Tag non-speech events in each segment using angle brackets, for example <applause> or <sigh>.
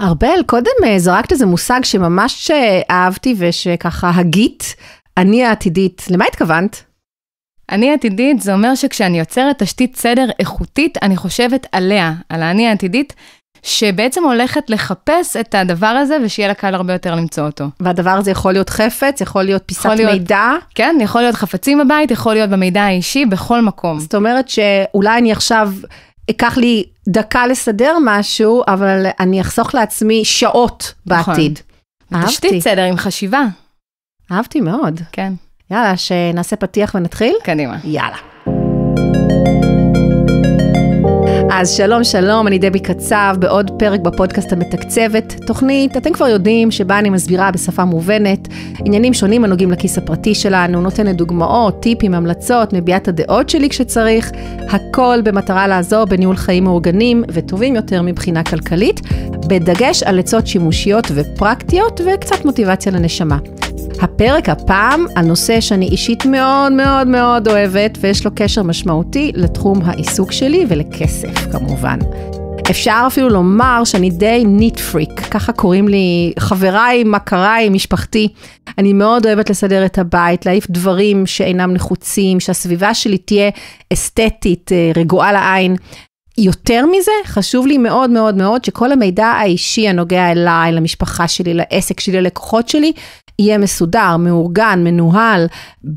ארבל, קודם אה, זרקת איזה מושג שממש אה, אהבתי ושככה הגית, אני העתידית. למה התכוונת? אני עתידית זה אומר שכשאני יוצרת תשתית סדר איכותית, אני חושבת עליה, על האני העתידית, שבעצם הולכת לחפש את הדבר הזה, ושיהיה לה קל הרבה יותר למצוא אותו. והדבר הזה יכול להיות חפץ, יכול להיות פיסת יכול להיות, מידע. כן, יכול להיות חפצים בבית, יכול להיות במידע האישי, בכל מקום. זאת אומרת שאולי אני עכשיו ייקח לי דקה לסדר משהו, אבל אני אחסוך לעצמי שעות נכון. בעתיד. נכון. אהבתי. תשתית סדר עם חשיבה. אהבתי מאוד. כן. יאללה, שנעשה פתיח ונתחיל? קדימה. יאללה. אז שלום שלום, אני דבי קצב, בעוד פרק בפודקאסט המתקצבת, תוכנית, אתם כבר יודעים, שבה אני מסבירה בשפה מובנת עניינים שונים הנוגעים לכיס הפרטי שלנו, נותנת דוגמאות, טיפים, המלצות, מביעה את הדעות שלי כשצריך, הכל במטרה לעזור בניהול חיים מאורגנים וטובים יותר מבחינה כלכלית, בדגש על עצות שימושיות ופרקטיות וקצת מוטיבציה לנשמה. הפרק הפעם על נושא שאני אישית מאוד מאוד מאוד אוהבת ויש לו קשר משמעותי לתחום העיסוק שלי ולכסף כמובן. אפשר אפילו לומר שאני די ניט פריק, ככה קוראים לי חבריי, מכריי, משפחתי. אני מאוד אוהבת לסדר את הבית, להעיף דברים שאינם נחוצים, שהסביבה שלי תהיה אסתטית, אה, רגועה לעין. יותר מזה, חשוב לי מאוד מאוד מאוד שכל המידע האישי הנוגע אליי, למשפחה שלי, לעסק שלי, ללקוחות שלי, יהיה מסודר, מאורגן, מנוהל,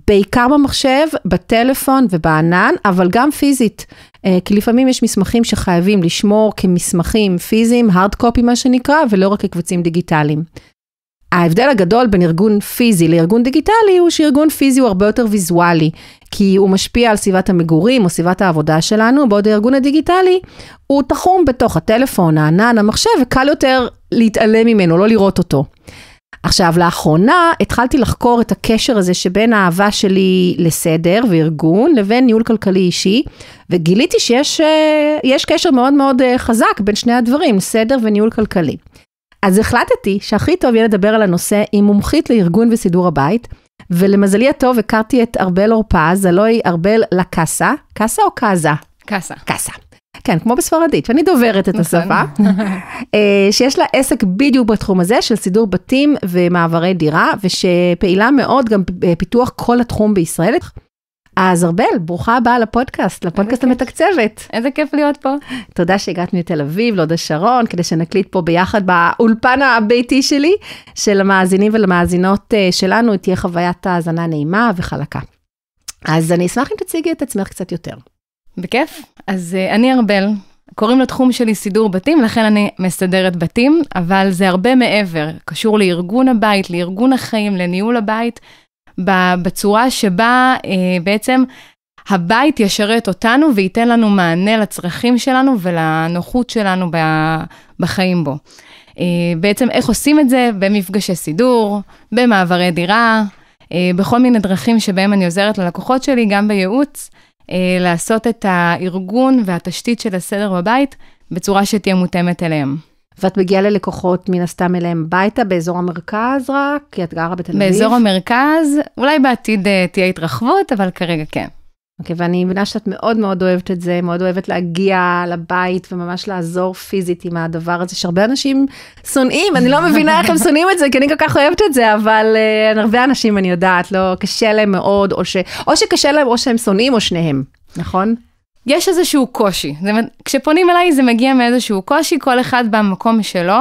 בעיקר במחשב, בטלפון ובענן, אבל גם פיזית. אה, כי לפעמים יש מסמכים שחייבים לשמור כמסמכים פיזיים, hard copy מה שנקרא, ולא רק כקבצים דיגיטליים. ההבדל הגדול בין ארגון פיזי לארגון דיגיטלי הוא שארגון פיזי הוא הרבה יותר ויזואלי, כי הוא משפיע על סביבת המגורים או סביבת העבודה שלנו, בעוד הארגון הדיגיטלי הוא תחום בתוך הטלפון, הענן, המחשב, וקל יותר להתעלם ממנו, לא לראות אותו. עכשיו, לאחרונה התחלתי לחקור את הקשר הזה שבין האהבה שלי לסדר וארגון לבין ניהול כלכלי אישי, וגיליתי שיש אה, קשר מאוד מאוד אה, חזק בין שני הדברים, סדר וניהול כלכלי. אז החלטתי שהכי טוב יהיה לדבר על הנושא עם מומחית לארגון וסידור הבית, ולמזלי הטוב הכרתי את ארבל אורפז, הלוא היא ארבל לקאסה, קאסה או קאזה? קאסה. קאסה. כן, כמו בספרדית, שאני דוברת את נכון. השפה, <laughs> אה, שיש לה עסק בדיוק בתחום הזה של סידור בתים ומעברי דירה, ושפעילה מאוד גם בפיתוח כל התחום בישראל. אז ארבל, ברוכה הבאה לפודקאסט, לפודקאסט המתקצבת. איזה כיף להיות פה. תודה שהגעת מתל אביב, להוד השרון, כדי שנקליט פה ביחד באולפן הביתי שלי, של המאזינים ולמאזינות אה, שלנו תהיה חוויית האזנה נעימה וחלקה. אז אני אשמח אם תציגי את עצמך קצת יותר. בכיף. אז אה, אני ארבל, קוראים לתחום שלי סידור בתים, לכן אני מסדרת בתים, אבל זה הרבה מעבר, קשור לארגון הבית, לארגון החיים, לניהול הבית, בצורה שבה אה, בעצם הבית ישרת אותנו וייתן לנו מענה לצרכים שלנו ולנוחות שלנו בחיים בו. אה, בעצם איך עושים את זה? במפגשי סידור, במעברי דירה, אה, בכל מיני דרכים שבהם אני עוזרת ללקוחות שלי, גם בייעוץ, לעשות את הארגון והתשתית של הסדר בבית בצורה שתהיה מותאמת אליהם. ואת מגיעה ללקוחות מן הסתם אליהם ביתה, באזור המרכז רק, כי את גרה בתל אביב? באזור המרכז, אולי בעתיד uh, תהיה התרחבות, אבל כרגע כן. אוקיי, okay, ואני מבינה שאת מאוד מאוד אוהבת את זה, מאוד אוהבת להגיע לבית וממש לעזור פיזית עם הדבר הזה, שהרבה אנשים שונאים, אני לא מבינה איך הם <laughs> שונאים את זה, כי אני כל כך אוהבת את זה, אבל uh, הרבה אנשים, אני יודעת, לא, קשה להם מאוד, או, ש, או שקשה להם, או שהם שונאים, או שניהם, נכון? יש איזשהו קושי. זה, כשפונים אליי זה מגיע מאיזשהו קושי, כל אחד במקום שלו.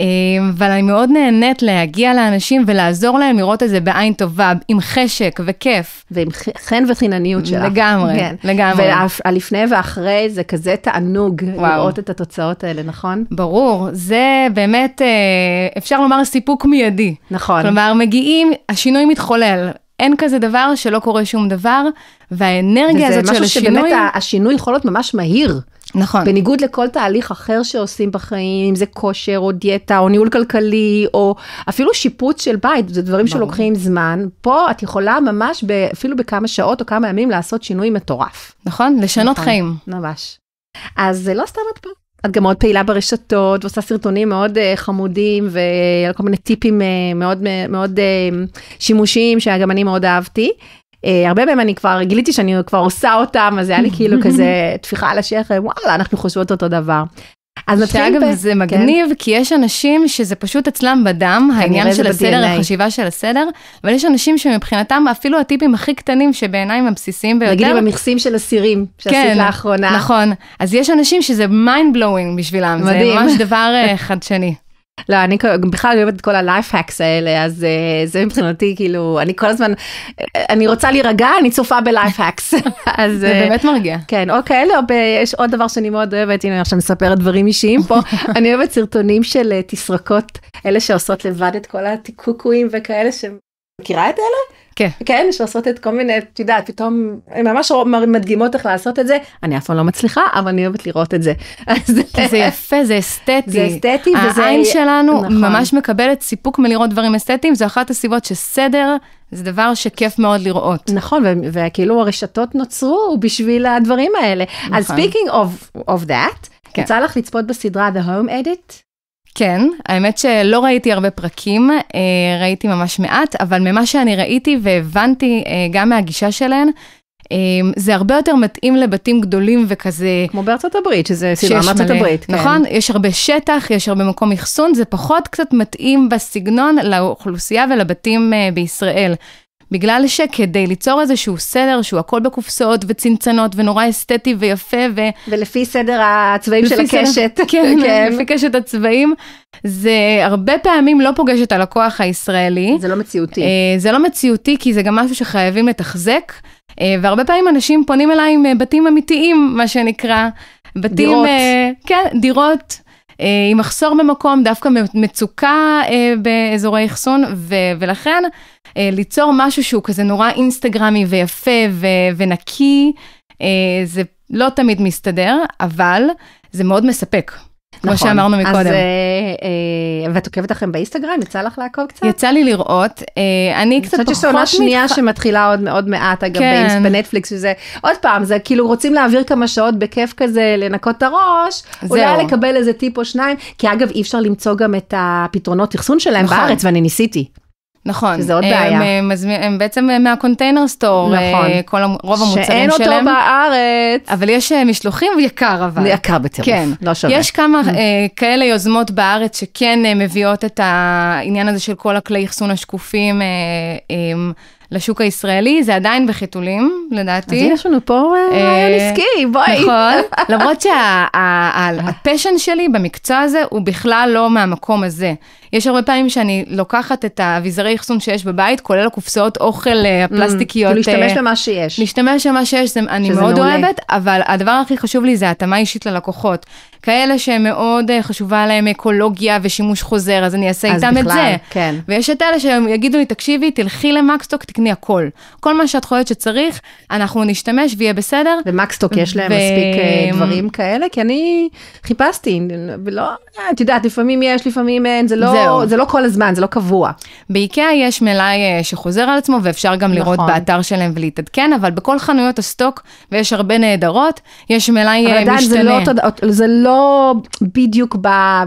אה, אבל אני מאוד נהנית להגיע לאנשים ולעזור להם לראות את זה בעין טובה, עם חשק וכיף. ועם חן וחינניות שלך. לגמרי, כן. לגמרי. והלפני ואחרי זה כזה תענוג וואו. לראות את התוצאות האלה, נכון? ברור, זה באמת, אה, אפשר לומר, סיפוק מיידי. נכון. כלומר, מגיעים, השינוי מתחולל. אין כזה דבר שלא קורה שום דבר, והאנרגיה הזאת של השינוי... וזה משהו שבאמת השינוי יכול להיות ממש מהיר. נכון. בניגוד לכל תהליך אחר שעושים בחיים, אם זה כושר או דיאטה או ניהול כלכלי, או אפילו שיפוץ של בית, זה דברים ברור. שלוקחים זמן. פה את יכולה ממש ב, אפילו בכמה שעות או כמה ימים לעשות שינוי מטורף. נכון, לשנות נכון, חיים. ממש. אז זה לא סתם את פה. את גם מאוד פעילה ברשתות ועושה סרטונים מאוד uh, חמודים ועל כל מיני טיפים uh, מאוד אה, מאוד uh, שימושיים שגם אני מאוד אהבתי. Uh, הרבה פעמים אני כבר גיליתי שאני כבר עושה אותם אז היה לי כאילו <laughs> כזה טפיחה על השכם וואלה אנחנו חושבות אותו דבר. אז נתחיל שאגב, ב... שאגב זה כן. מגניב, כן. כי יש אנשים שזה פשוט אצלם בדם, העניין של הסדר, ב-DNA. החשיבה של הסדר, אבל יש אנשים שמבחינתם אפילו הטיפים הכי קטנים שבעיניי הם הבסיסיים ביותר. נגיד במכסים של אסירים, שעשית כן, לאחרונה. נכון, אז יש אנשים שזה mind blowing בשבילם, מדהים. זה ממש דבר אה, חדשני. לא, אני בכלל אוהבת את כל הלייפהקס האלה, אז אה, זה מבחינתי כאילו, אני כל הזמן, אה, אני רוצה להירגע, אני צופה בלייפהקס. <laughs> זה אה, באמת מרגיע. כן, אוקיי, לא, יש עוד דבר שאני מאוד אוהבת, הנה עכשיו נספרת דברים אישיים פה, <laughs> אני אוהבת סרטונים של תסרקות, אלה שעושות לבד את כל התיקוקויים וכאלה. שהם מכירה את אלה? כן. כן, שעושות את כל מיני, את יודעת, פתאום הן ממש מדגימות איך לעשות את זה. אני אף פעם לא מצליחה, אבל אני אוהבת לראות את זה. <laughs> זה <laughs> יפה, זה אסתטי. זה אסתטי וזה... העין שלנו נכון. ממש מקבלת סיפוק מלראות דברים אסתטיים, זו אחת הסיבות שסדר זה דבר שכיף מאוד לראות. נכון, וכאילו הרשתות נוצרו בשביל הדברים האלה. אז נכון. speaking of that, כן. יצא לך לצפות בסדרה The Home Edit? כן, האמת שלא ראיתי הרבה פרקים, אה, ראיתי ממש מעט, אבל ממה שאני ראיתי והבנתי אה, גם מהגישה שלהן, אה, זה הרבה יותר מתאים לבתים גדולים וכזה... כמו בארצות הברית, שזה סדרה מארצות הברית. כן. נכון, יש הרבה שטח, יש הרבה מקום אחסון, זה פחות קצת מתאים בסגנון לאוכלוסייה ולבתים בישראל. בגלל שכדי ליצור איזשהו סדר שהוא הכל בקופסאות וצנצנות ונורא אסתטי ויפה ו... ולפי סדר הצבעים של סדר... הקשת. <laughs> כן, כן, לפי קשת הצבעים. זה הרבה פעמים לא פוגש את הלקוח הישראלי. זה לא מציאותי. אה, זה לא מציאותי כי זה גם משהו שחייבים לתחזק. אה, והרבה פעמים אנשים פונים אליי עם אה, בתים אמיתיים, מה שנקרא. בתים, דירות. כן, דירות אה, עם מחסור במקום, דווקא מצוקה אה, באזורי אחסון, ו- ולכן אה, ליצור משהו שהוא כזה נורא אינסטגרמי ויפה ו- ונקי, זה לא תמיד מסתדר, אבל זה מאוד מספק. כמו נכון, שאמרנו מקודם. אז, אה, אה, ואת עוקבת לכם באינסטגרם? יצא לך לעקוב קצת? יצא לי לראות. אה, אני קצת פחות... אני חושבת שזו עונה שנייה מתח... שמתחילה עוד, עוד מעט, אגב, כן. באינס, בנטפליקס, וזה. עוד פעם, זה כאילו רוצים להעביר כמה שעות בכיף כזה, לנקות את הראש, זהו. אולי לקבל איזה טיפ או שניים, כי אגב, אי אפשר למצוא גם את הפתרונות אחסון שלהם נכון. בארץ, ואני ניסיתי. נכון. שזה עוד הם, בעיה. הם, אה, מזמין, הם בעצם אה, מהקונטיינר סטור, נכון. אה, כל, רוב המוצרים שלהם. שאין אותו שלהם, בארץ. אבל יש משלוחים יקר אבל. יקר בטירוף, כן. לא שווה. יש כמה mm. כאלה יוזמות בארץ שכן מביאות את העניין הזה של כל הכלי אחסון השקופים. לשוק הישראלי, זה עדיין בחיתולים, לדעתי. אז יש לנו פה אה, אה, רעיון עסקי, בואי. נכון, <laughs> למרות שהפשן אה. שלי במקצוע הזה הוא בכלל לא מהמקום הזה. יש הרבה פעמים שאני לוקחת את האביזרי אחסון שיש בבית, כולל הקופסאות אוכל mm, הפלסטיקיות. כאילו להשתמש במה שיש. להשתמש במה שיש, אני מאוד אוהבת, אבל הדבר הכי חשוב לי זה התאמה אישית ללקוחות. כאלה שמאוד אה, חשובה להם אקולוגיה ושימוש חוזר, אז אני אעשה אז איתם בכלל, את זה. אז בכלל, כן. ויש את אלה שיגידו לי, תקשיבי, תלכי למקסטוק, תקני הכל. כל מה שאת חושבת שצריך, אנחנו נשתמש ויהיה בסדר. ומקסטוק יש להם ו... מספיק אה, דברים כאלה? כי אני חיפשתי, ולא, את יודעת, לפעמים יש, לפעמים אין, זה לא, זהו. זה לא כל הזמן, זה לא קבוע. באיקאה יש מלאי אה, שחוזר על עצמו, ואפשר גם נכון. לראות באתר שלהם ולהתעדכן, אבל בכל חנויות הסטוק, ויש הרבה נהדרות, יש מלאי משתנה. אבל עדיין זה לא... לא בדיוק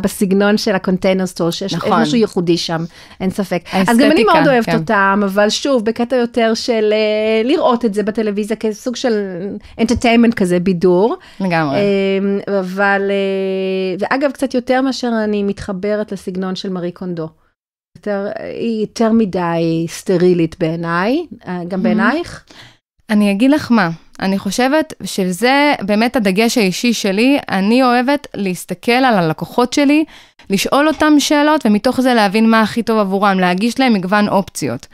בסגנון של הקונטיינר סטור, שיש נכון. משהו ייחודי שם, אין ספק. אז גם אני מאוד אוהבת כן. אותם, אבל שוב, בקטע יותר של אה, לראות את זה בטלוויזיה כסוג של אנטרטיימנט כזה, בידור. לגמרי. אמ, אבל, אה, ואגב, קצת יותר מאשר אני מתחברת לסגנון של מארי קונדו. יותר, היא יותר מדי סטרילית בעיניי, אה, גם בעינייך. אני אגיד לך מה, אני חושבת שזה באמת הדגש האישי שלי. אני אוהבת להסתכל על הלקוחות שלי, לשאול אותם שאלות, ומתוך זה להבין מה הכי טוב עבורם, להגיש להם מגוון אופציות.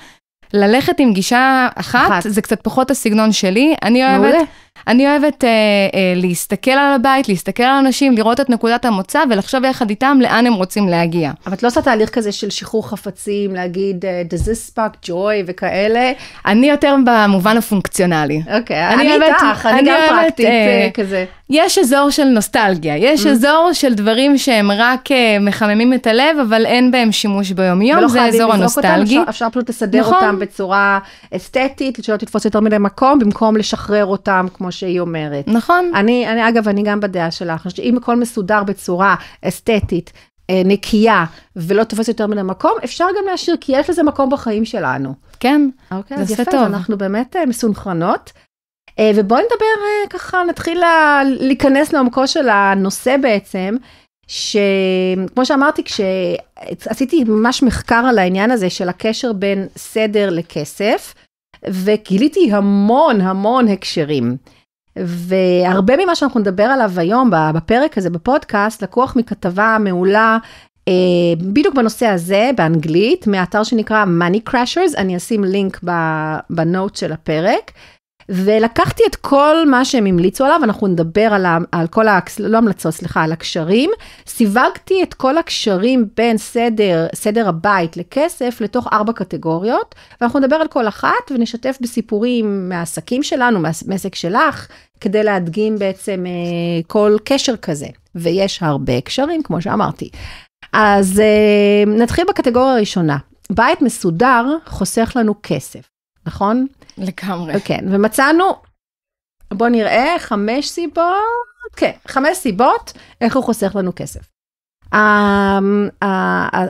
ללכת עם גישה אחת, אחת. זה קצת פחות הסגנון שלי. אני אוהבת... מעולה. אני אוהבת אה, אה, להסתכל על הבית, להסתכל על אנשים, לראות את נקודת המוצא ולחשוב יחד איתם לאן הם רוצים להגיע. אבל את לא עושה תהליך כזה של שחרור חפצים, להגיד, אה, does this spark joy וכאלה? אני יותר במובן הפונקציונלי. אוקיי, אני, אני אוהבת, איתך, אני, אני גם אוהבת, פרקטית אה, אה כזה. יש אזור של נוסטלגיה, יש mm. אזור של דברים שהם רק אה, מחממים את הלב, אבל אין בהם שימוש ביומיום, זה האזור הנוסטלגי. אותם, אפשר, אפשר פשוט לסדר נכון. אותם בצורה אסתטית, שלא תתפוס יותר מדי מקום, במקום לשחרר אותם כמו שהיא אומרת. נכון. אני, אני, אגב, אני גם בדעה שלך, שאם הכל מסודר בצורה אסתטית, אה, נקייה ולא תופס יותר מן המקום, אפשר גם להשאיר, כי יש לזה מקום בחיים שלנו. כן, אוקיי, זה יפה, טוב. אז יפה, אנחנו באמת אה, מסונכרנות. אה, ובואי נדבר ככה, נתחיל להיכנס לעומקו של הנושא בעצם, שכמו שאמרתי, כשעשיתי ממש מחקר על העניין הזה של הקשר בין סדר לכסף, וגיליתי המון המון הקשרים. והרבה ממה שאנחנו נדבר עליו היום בפרק הזה בפודקאסט לקוח מכתבה מעולה Uh, בדיוק בנושא הזה באנגלית מאתר שנקרא money crashers אני אשים לינק בנוט של הפרק ולקחתי את כל מה שהם המליצו עליו, אנחנו נדבר על, ה, על כל, ה, לא המלצות, סליחה, על הקשרים. סיווגתי את כל הקשרים בין סדר, סדר הבית לכסף לתוך ארבע קטגוריות, ואנחנו נדבר על כל אחת ונשתף בסיפורים מהעסקים שלנו, מהעסק שלך, כדי להדגים בעצם אה, כל קשר כזה. ויש הרבה קשרים, כמו שאמרתי. אז אה, נתחיל בקטגוריה הראשונה. בית מסודר חוסך לנו כסף, נכון? לגמרי. כן, ומצאנו, בוא נראה, חמש סיבות, כן, חמש סיבות איך הוא חוסך לנו כסף. אמ,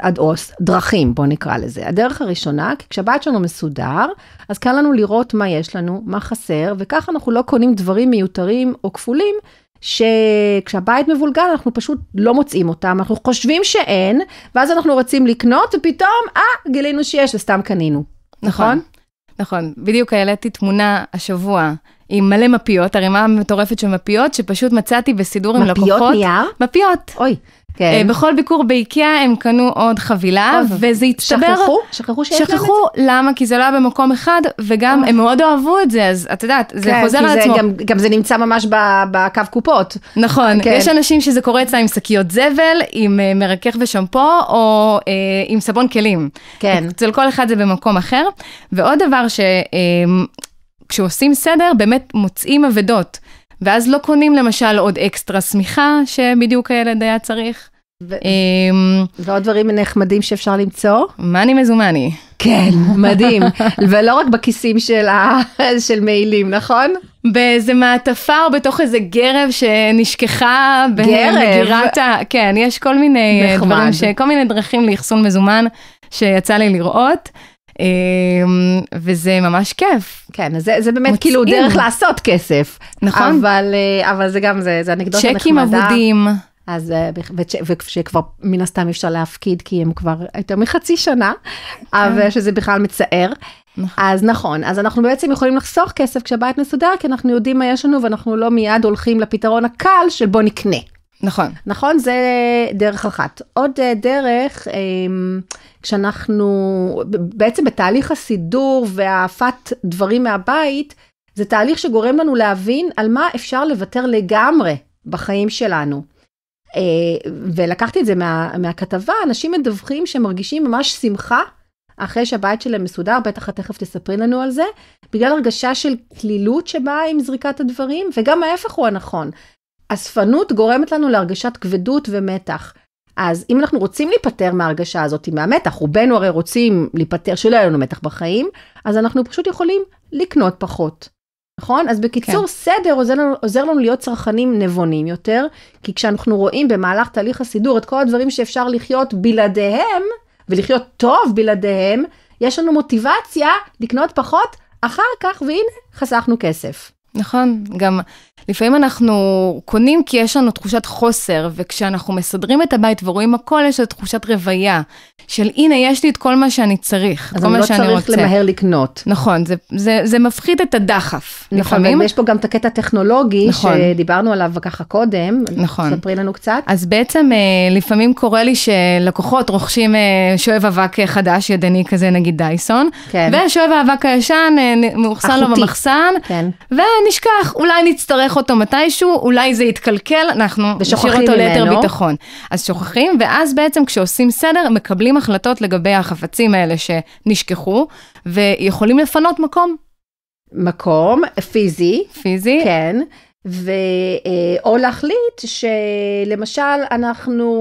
הדרוס, דרכים, בוא נקרא לזה. הדרך הראשונה, כי כשהבית שלנו מסודר, אז קל לנו לראות מה יש לנו, מה חסר, וככה אנחנו לא קונים דברים מיותרים או כפולים, שכשהבית מבולגן אנחנו פשוט לא מוצאים אותם, אנחנו חושבים שאין, ואז אנחנו רצים לקנות, ופתאום, אה, גילינו שיש, וסתם קנינו. נכון? נכון. נכון, בדיוק העליתי תמונה השבוע עם מלא מפיות, הרימה מטורפת של מפיות, שפשוט מצאתי בסידור עם לקוחות. מפיות נייר? מפיות. אוי. כן. אה, בכל ביקור באיקאה הם קנו עוד חבילה, וזה הצטבר... שכחו? שכחו שיש להם את זה? שכחו, למה? כי זה לא היה במקום אחד, וגם הם מאוד אוהבו את זה, אז את יודעת, זה כן, חוזר על עצמו. גם, גם זה נמצא ממש בקו קופות. נכון, כן. יש אנשים שזה קורה אצלם עם שקיות זבל, עם אה, מרכך ושמפו, או אה, עם סבון כלים. כן. אצל כל אחד זה במקום אחר. ועוד דבר ש... אה, כשעושים סדר, באמת מוצאים אבדות. ואז לא קונים למשל עוד אקסטרה שמיכה שבדיוק הילד היה צריך. ו... אמ, ועוד דברים נחמדים שאפשר למצוא? מאני מזומני. כן, מדהים. <laughs> ולא רק בכיסים של, ה... <laughs> של מעילים, נכון? באיזה מעטפה או בתוך איזה גרב שנשכחה במגירת ה... כן, יש כל מיני אה, נחמד. דברים, ש... כל מיני דרכים לאחסון מזומן שיצא לי לראות. אמ, וזה ממש כיף. כן, זה, זה באמת מוצאים. כאילו דרך לעשות כסף. נכון. אבל, אה, אבל זה גם, זה, זה אנקדוטה נחמדה. צ'קים אבודים. אז אה, וכשכבר מן הסתם אפשר להפקיד כי הם כבר יותר מחצי שנה, אבל כן. שזה בכלל מצער. נכון. אז נכון, אז אנחנו בעצם יכולים לחסוך כסף כשהבית מסודר, כי אנחנו יודעים מה יש לנו ואנחנו לא מיד הולכים לפתרון הקל של בוא נקנה. נכון. נכון? זה דרך אחת. עוד אה, דרך, אמ, כשאנחנו בעצם בתהליך הסידור והעפת דברים מהבית, זה תהליך שגורם לנו להבין על מה אפשר לוותר לגמרי בחיים שלנו. אה, ולקחתי את זה מה, מהכתבה, אנשים מדווחים שמרגישים ממש שמחה אחרי שהבית שלהם מסודר, בטח את תכף תספרי לנו על זה, בגלל הרגשה של קלילות שבאה עם זריקת הדברים, וגם ההפך הוא הנכון. אספנות גורמת לנו להרגשת כבדות ומתח. אז אם אנחנו רוצים להיפטר מההרגשה הזאת, מהמתח, רובנו הרי רוצים להיפטר, שלא יהיה לנו מתח בחיים, אז אנחנו פשוט יכולים לקנות פחות. נכון? אז בקיצור, כן. סדר עוזר לנו, עוזר לנו להיות צרכנים נבונים יותר, כי כשאנחנו רואים במהלך תהליך הסידור את כל הדברים שאפשר לחיות בלעדיהם, ולחיות טוב בלעדיהם, יש לנו מוטיבציה לקנות פחות אחר כך, והנה, חסכנו כסף. נכון, גם לפעמים אנחנו קונים כי יש לנו תחושת חוסר, וכשאנחנו מסדרים את הבית ורואים הכל, יש איזו תחושת רוויה, של הנה, יש לי את כל מה שאני צריך, כל מה לא שאני רוצה. אז אני לא צריך למהר לקנות. נכון, זה, זה, זה מפחית את הדחף. נכון, לפעמים. ויש פה גם את הקטע הטכנולוגי, נכון. שדיברנו עליו ככה קודם. נכון. ספרי לנו קצת. אז בעצם אה, לפעמים קורה לי שלקוחות רוכשים אה, שואב אבק אה, חדש, ידני כזה, נגיד דייסון, כן. ושואב האבק הישן מאוחסן לו במחסן, כן. ונשכח, אולי נצטרך נצטרך אותו מתישהו, אולי זה יתקלקל, אנחנו נשאיר אותו ליתר ביטחון. אז שוכחים, ואז בעצם כשעושים סדר, מקבלים החלטות לגבי החפצים האלה שנשכחו, ויכולים לפנות מקום. מקום פיזי. פיזי. כן. ו... אה, או להחליט שלמשל אנחנו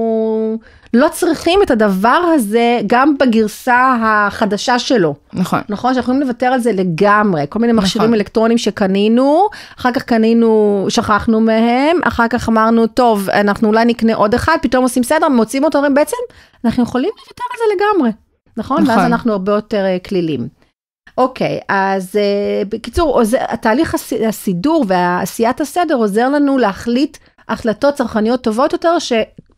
לא צריכים את הדבר הזה גם בגרסה החדשה שלו. נכון. נכון? שאנחנו יכולים לוותר על זה לגמרי. כל מיני מכשירים נכון. אלקטרונים שקנינו, אחר כך קנינו, שכחנו מהם, אחר כך אמרנו, טוב, אנחנו אולי נקנה עוד אחד, פתאום עושים סדר, מוצאים אותו, אומרים, בעצם, אנחנו יכולים לוותר על זה לגמרי. נכון? נכון. ואז אנחנו הרבה יותר אה, כלילים. אוקיי, אז uh, בקיצור, עוזר, התהליך הס, הסידור ועשיית הסדר עוזר לנו להחליט החלטות צרכניות טובות יותר,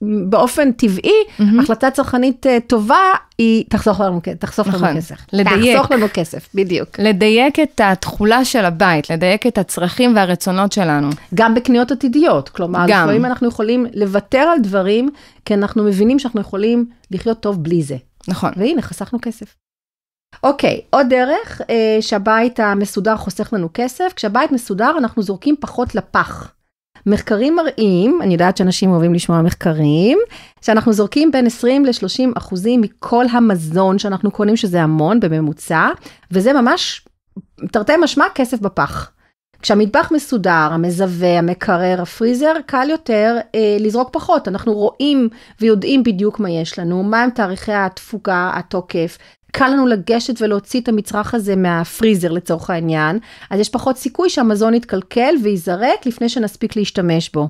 באופן טבעי, mm-hmm. החלטה צרכנית אה, טובה היא תחסוך לנו, תחסוך נכון. לנו כסף. לדייק. תחסוך לנו כסף, בדיוק. לדייק את התכולה של הבית, לדייק את הצרכים והרצונות שלנו. גם בקניות עתידיות, כלומר, גם. לפעמים אנחנו יכולים לוותר על דברים, כי אנחנו מבינים שאנחנו יכולים לחיות טוב בלי זה. נכון. והנה, חסכנו כסף. אוקיי, עוד דרך אה, שהבית המסודר חוסך לנו כסף, כשהבית מסודר אנחנו זורקים פחות לפח. מחקרים מראים, אני יודעת שאנשים אוהבים לשמוע מחקרים, שאנחנו זורקים בין 20 ל-30 אחוזים מכל המזון שאנחנו קונים, שזה המון בממוצע, וזה ממש, תרתי משמע, כסף בפח. כשהמטבח מסודר, המזווה, המקרר, הפריזר, קל יותר אה, לזרוק פחות. אנחנו רואים ויודעים בדיוק מה יש לנו, מהם תאריכי התפוגה, התוקף, קל לנו לגשת ולהוציא את המצרך הזה מהפריזר לצורך העניין, אז יש פחות סיכוי שהמזון יתקלקל וייזרק לפני שנספיק להשתמש בו.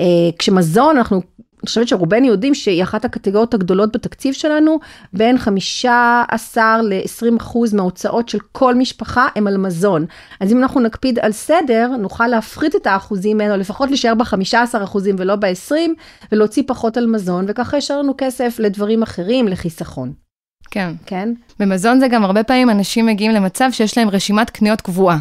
אה, כשמזון, אנחנו, אני חושבת שרובנו יודעים שהיא אחת הקטגוריות הגדולות בתקציב שלנו, בין 15 ל-20 אחוז מההוצאות של כל משפחה הם על מזון. אז אם אנחנו נקפיד על סדר, נוכל להפחית את האחוזים האלו, לפחות להישאר ב-15 אחוזים ולא ב-20, ולהוציא פחות על מזון, וככה יש לנו כסף לדברים אחרים, לחיסכון. כן. כן? במזון זה גם הרבה פעמים אנשים מגיעים למצב שיש להם רשימת קניות קבועה.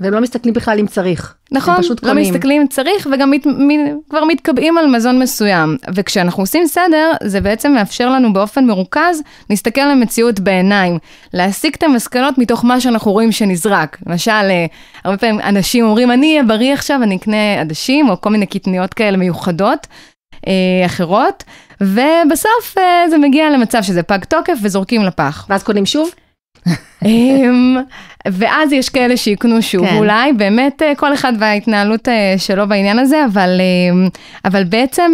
והם לא מסתכלים בכלל אם צריך. נכון, הם פשוט לא קונים. מסתכלים אם צריך וגם מת, מ, כבר מתקבעים על מזון מסוים. וכשאנחנו עושים סדר, זה בעצם מאפשר לנו באופן מרוכז להסתכל על המציאות בעיניים. להסיק את המסקנות מתוך מה שאנחנו רואים שנזרק. למשל, אה, הרבה פעמים אנשים אומרים, אני אהיה בריא עכשיו, אני אקנה עדשים, או כל מיני קטניות כאלה מיוחדות. אה, אחרות, ובסוף אה, זה מגיע למצב שזה פג תוקף וזורקים לפח. ואז קונים שוב? אמ, ואז יש כאלה שיקנו שוב, כן. אולי באמת אה, כל אחד וההתנהלות שלו בעניין הזה, אבל, אבל בעצם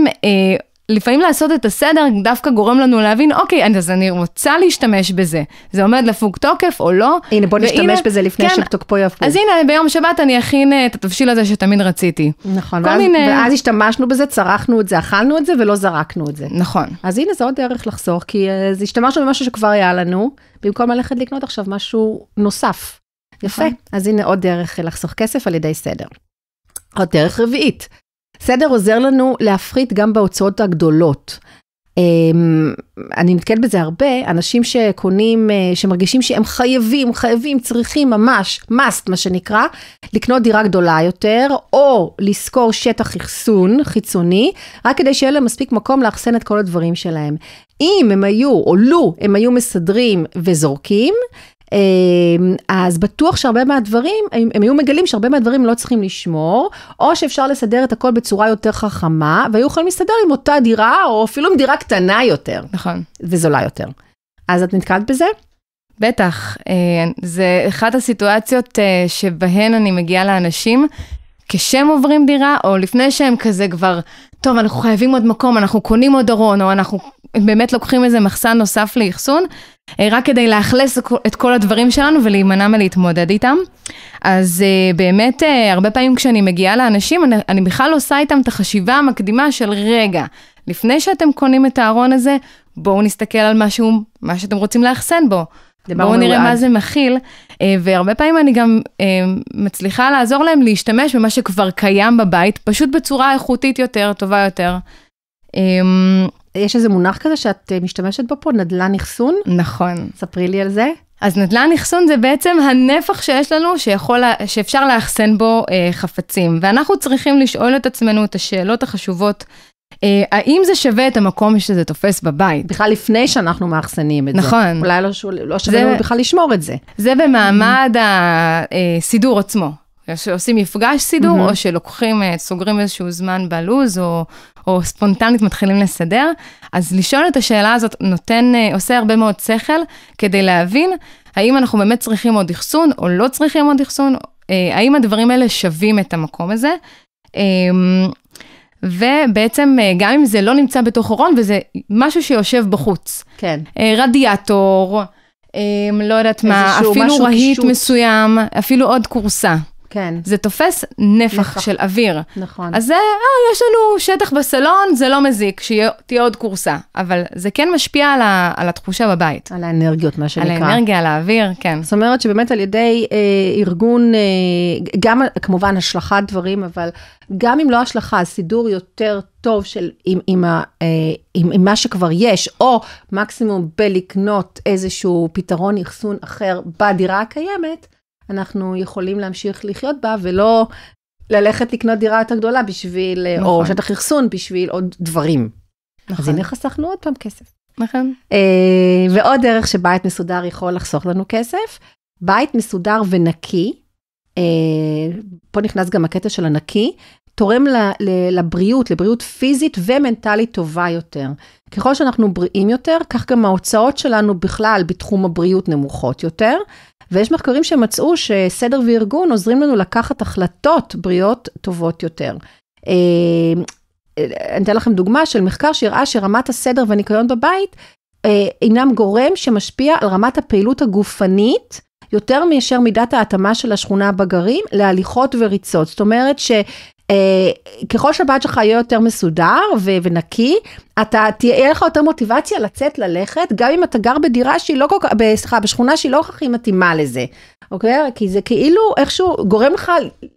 לפעמים לעשות את הסדר דווקא גורם לנו להבין, אוקיי, אז אני רוצה להשתמש בזה. זה עומד לפוג תוקף או לא. הנה, בוא והנה, נשתמש בזה לפני כן, שתוקפו יפוג. אז הנה, ביום שבת אני אכין אה, את התבשיל הזה שתמיד רציתי. נכון, ואז, מיני... ואז השתמשנו בזה, צרכנו את זה, אכלנו את זה ולא זרקנו את זה. נכון. אז הנה, זה עוד דרך לחסוך, כי אז אה, השתמשנו במשהו שכבר היה לנו, במקום ללכת לקנות עכשיו משהו נוסף. יפה. נכון. אז הנה עוד דרך אה, לחסוך כסף על ידי סדר. עוד דרך רביעית, סדר עוזר לנו להפחית גם בהוצאות הגדולות. אמ, אני נתקלת בזה הרבה, אנשים שקונים, אה, שמרגישים שהם חייבים, חייבים, צריכים ממש, must מה שנקרא, לקנות דירה גדולה יותר, או לשכור שטח אחסון חיצוני, רק כדי שיהיה להם מספיק מקום לאחסן את כל הדברים שלהם. אם הם היו, או לו, הם היו מסדרים וזורקים, אמ, אז בטוח שהרבה מהדברים, הם, הם היו מגלים שהרבה מהדברים לא צריכים לשמור, או שאפשר לסדר את הכל בצורה יותר חכמה, והיו יכולים להסתדר עם אותה דירה, או אפילו עם דירה קטנה יותר. נכון. וזולה יותר. אז את נתקלת בזה? בטח, אה, זה אחת הסיטואציות אה, שבהן אני מגיעה לאנשים כשהם עוברים דירה, או לפני שהם כזה כבר, טוב, אנחנו חייבים עוד מקום, אנחנו קונים עוד ארון, או אנחנו באמת לוקחים איזה מחסן נוסף לאחסון, אה, רק כדי לאכלס את כל הדברים שלנו ולהימנע מלהתמודד איתם. אז אה, באמת, אה, הרבה פעמים כשאני מגיעה לאנשים, אני, אני בכלל עושה איתם את החשיבה המקדימה של רגע, לפני שאתם קונים את הארון הזה, בואו נסתכל על משהו, מה שאתם רוצים לאחסן בו. בואו נראה מה זה מכיל, אה, והרבה פעמים אני גם אה, מצליחה לעזור להם להשתמש במה שכבר קיים בבית, פשוט בצורה איכותית יותר, טובה יותר. אמ, יש איזה מונח כזה שאת אה, משתמשת בו פה, נדל"ן אחסון? נכון. ספרי לי על זה. אז נדל"ן אחסון זה בעצם הנפח שיש לנו שיכול, שאפשר לאחסן בו חפצים, ואנחנו צריכים לשאול את עצמנו את השאלות החשובות אה, האם זה שווה את המקום שזה תופס בבית? בכלל לפני שאנחנו מאחסנים את נכון. זה. נכון. אולי לא, שו... לא שווה זה... לנו בכלל לשמור את זה. זה במעמד הסידור אה, עצמו. שעושים מפגש סידור, mm-hmm. או שלוקחים, אה, סוגרים איזשהו זמן בלוז, או, או ספונטנית מתחילים לסדר. אז לשאול את השאלה הזאת נותן, אה, עושה הרבה מאוד שכל כדי להבין האם אנחנו באמת צריכים עוד אחסון, או לא צריכים עוד אחסון, האם הדברים האלה שווים את המקום הזה. אמ, ובעצם אה, גם אם זה לא נמצא בתוך אורון, וזה משהו שיושב בחוץ. כן. אה, רדיאטור, אה, לא יודעת מה, אפילו רהיט מסוים, אפילו עוד קורסה. כן. זה תופס נפח, נפח. של אוויר. נכון. אז זה, אה, יש לנו שטח בסלון, זה לא מזיק, שתהיה עוד קורסה. אבל זה כן משפיע על, ה, על התחושה בבית. על האנרגיות, מה שנקרא. על האנרגיה, על האוויר, כן. זאת אומרת שבאמת על ידי אה, ארגון, אה, גם כמובן השלכת דברים, אבל גם אם לא השלכה, סידור יותר טוב של עם, עם, ה, אה, עם, עם מה שכבר יש, או מקסימום בלקנות איזשהו פתרון אחסון אחר בדירה הקיימת, אנחנו יכולים להמשיך לחיות בה, ולא ללכת לקנות דירה יותר גדולה בשביל, אה, נכון. או שטח אחסון בשביל עוד דברים. נכון. אז הנה חסכנו עוד פעם כסף. נכון. אה, ועוד דרך שבית מסודר יכול לחסוך לנו כסף, בית מסודר ונקי, אה, פה נכנס גם הקטע של הנקי, תורם ל, ל, לבריאות, לבריאות פיזית ומנטלית טובה יותר. ככל שאנחנו בריאים יותר, כך גם ההוצאות שלנו בכלל בתחום הבריאות נמוכות יותר. ויש מחקרים שמצאו שסדר וארגון עוזרים לנו לקחת החלטות בריאות טובות יותר. אה, אה, אני אתן לכם דוגמה של מחקר שהראה שרמת הסדר והניקיון בבית אינם אה, גורם שמשפיע על רמת הפעילות הגופנית יותר מאשר מידת ההתאמה של השכונה בגרים להליכות וריצות. זאת אומרת אה, ככל שהבת שלך יהיה יותר מסודר ו- ונקי, אתה תהיה לך יותר מוטיבציה לצאת ללכת, גם אם אתה גר בדירה שהיא לא כל כך, סליחה, בשכונה שהיא לא כל כך מתאימה לזה, אוקיי? כי זה כאילו איכשהו גורם לך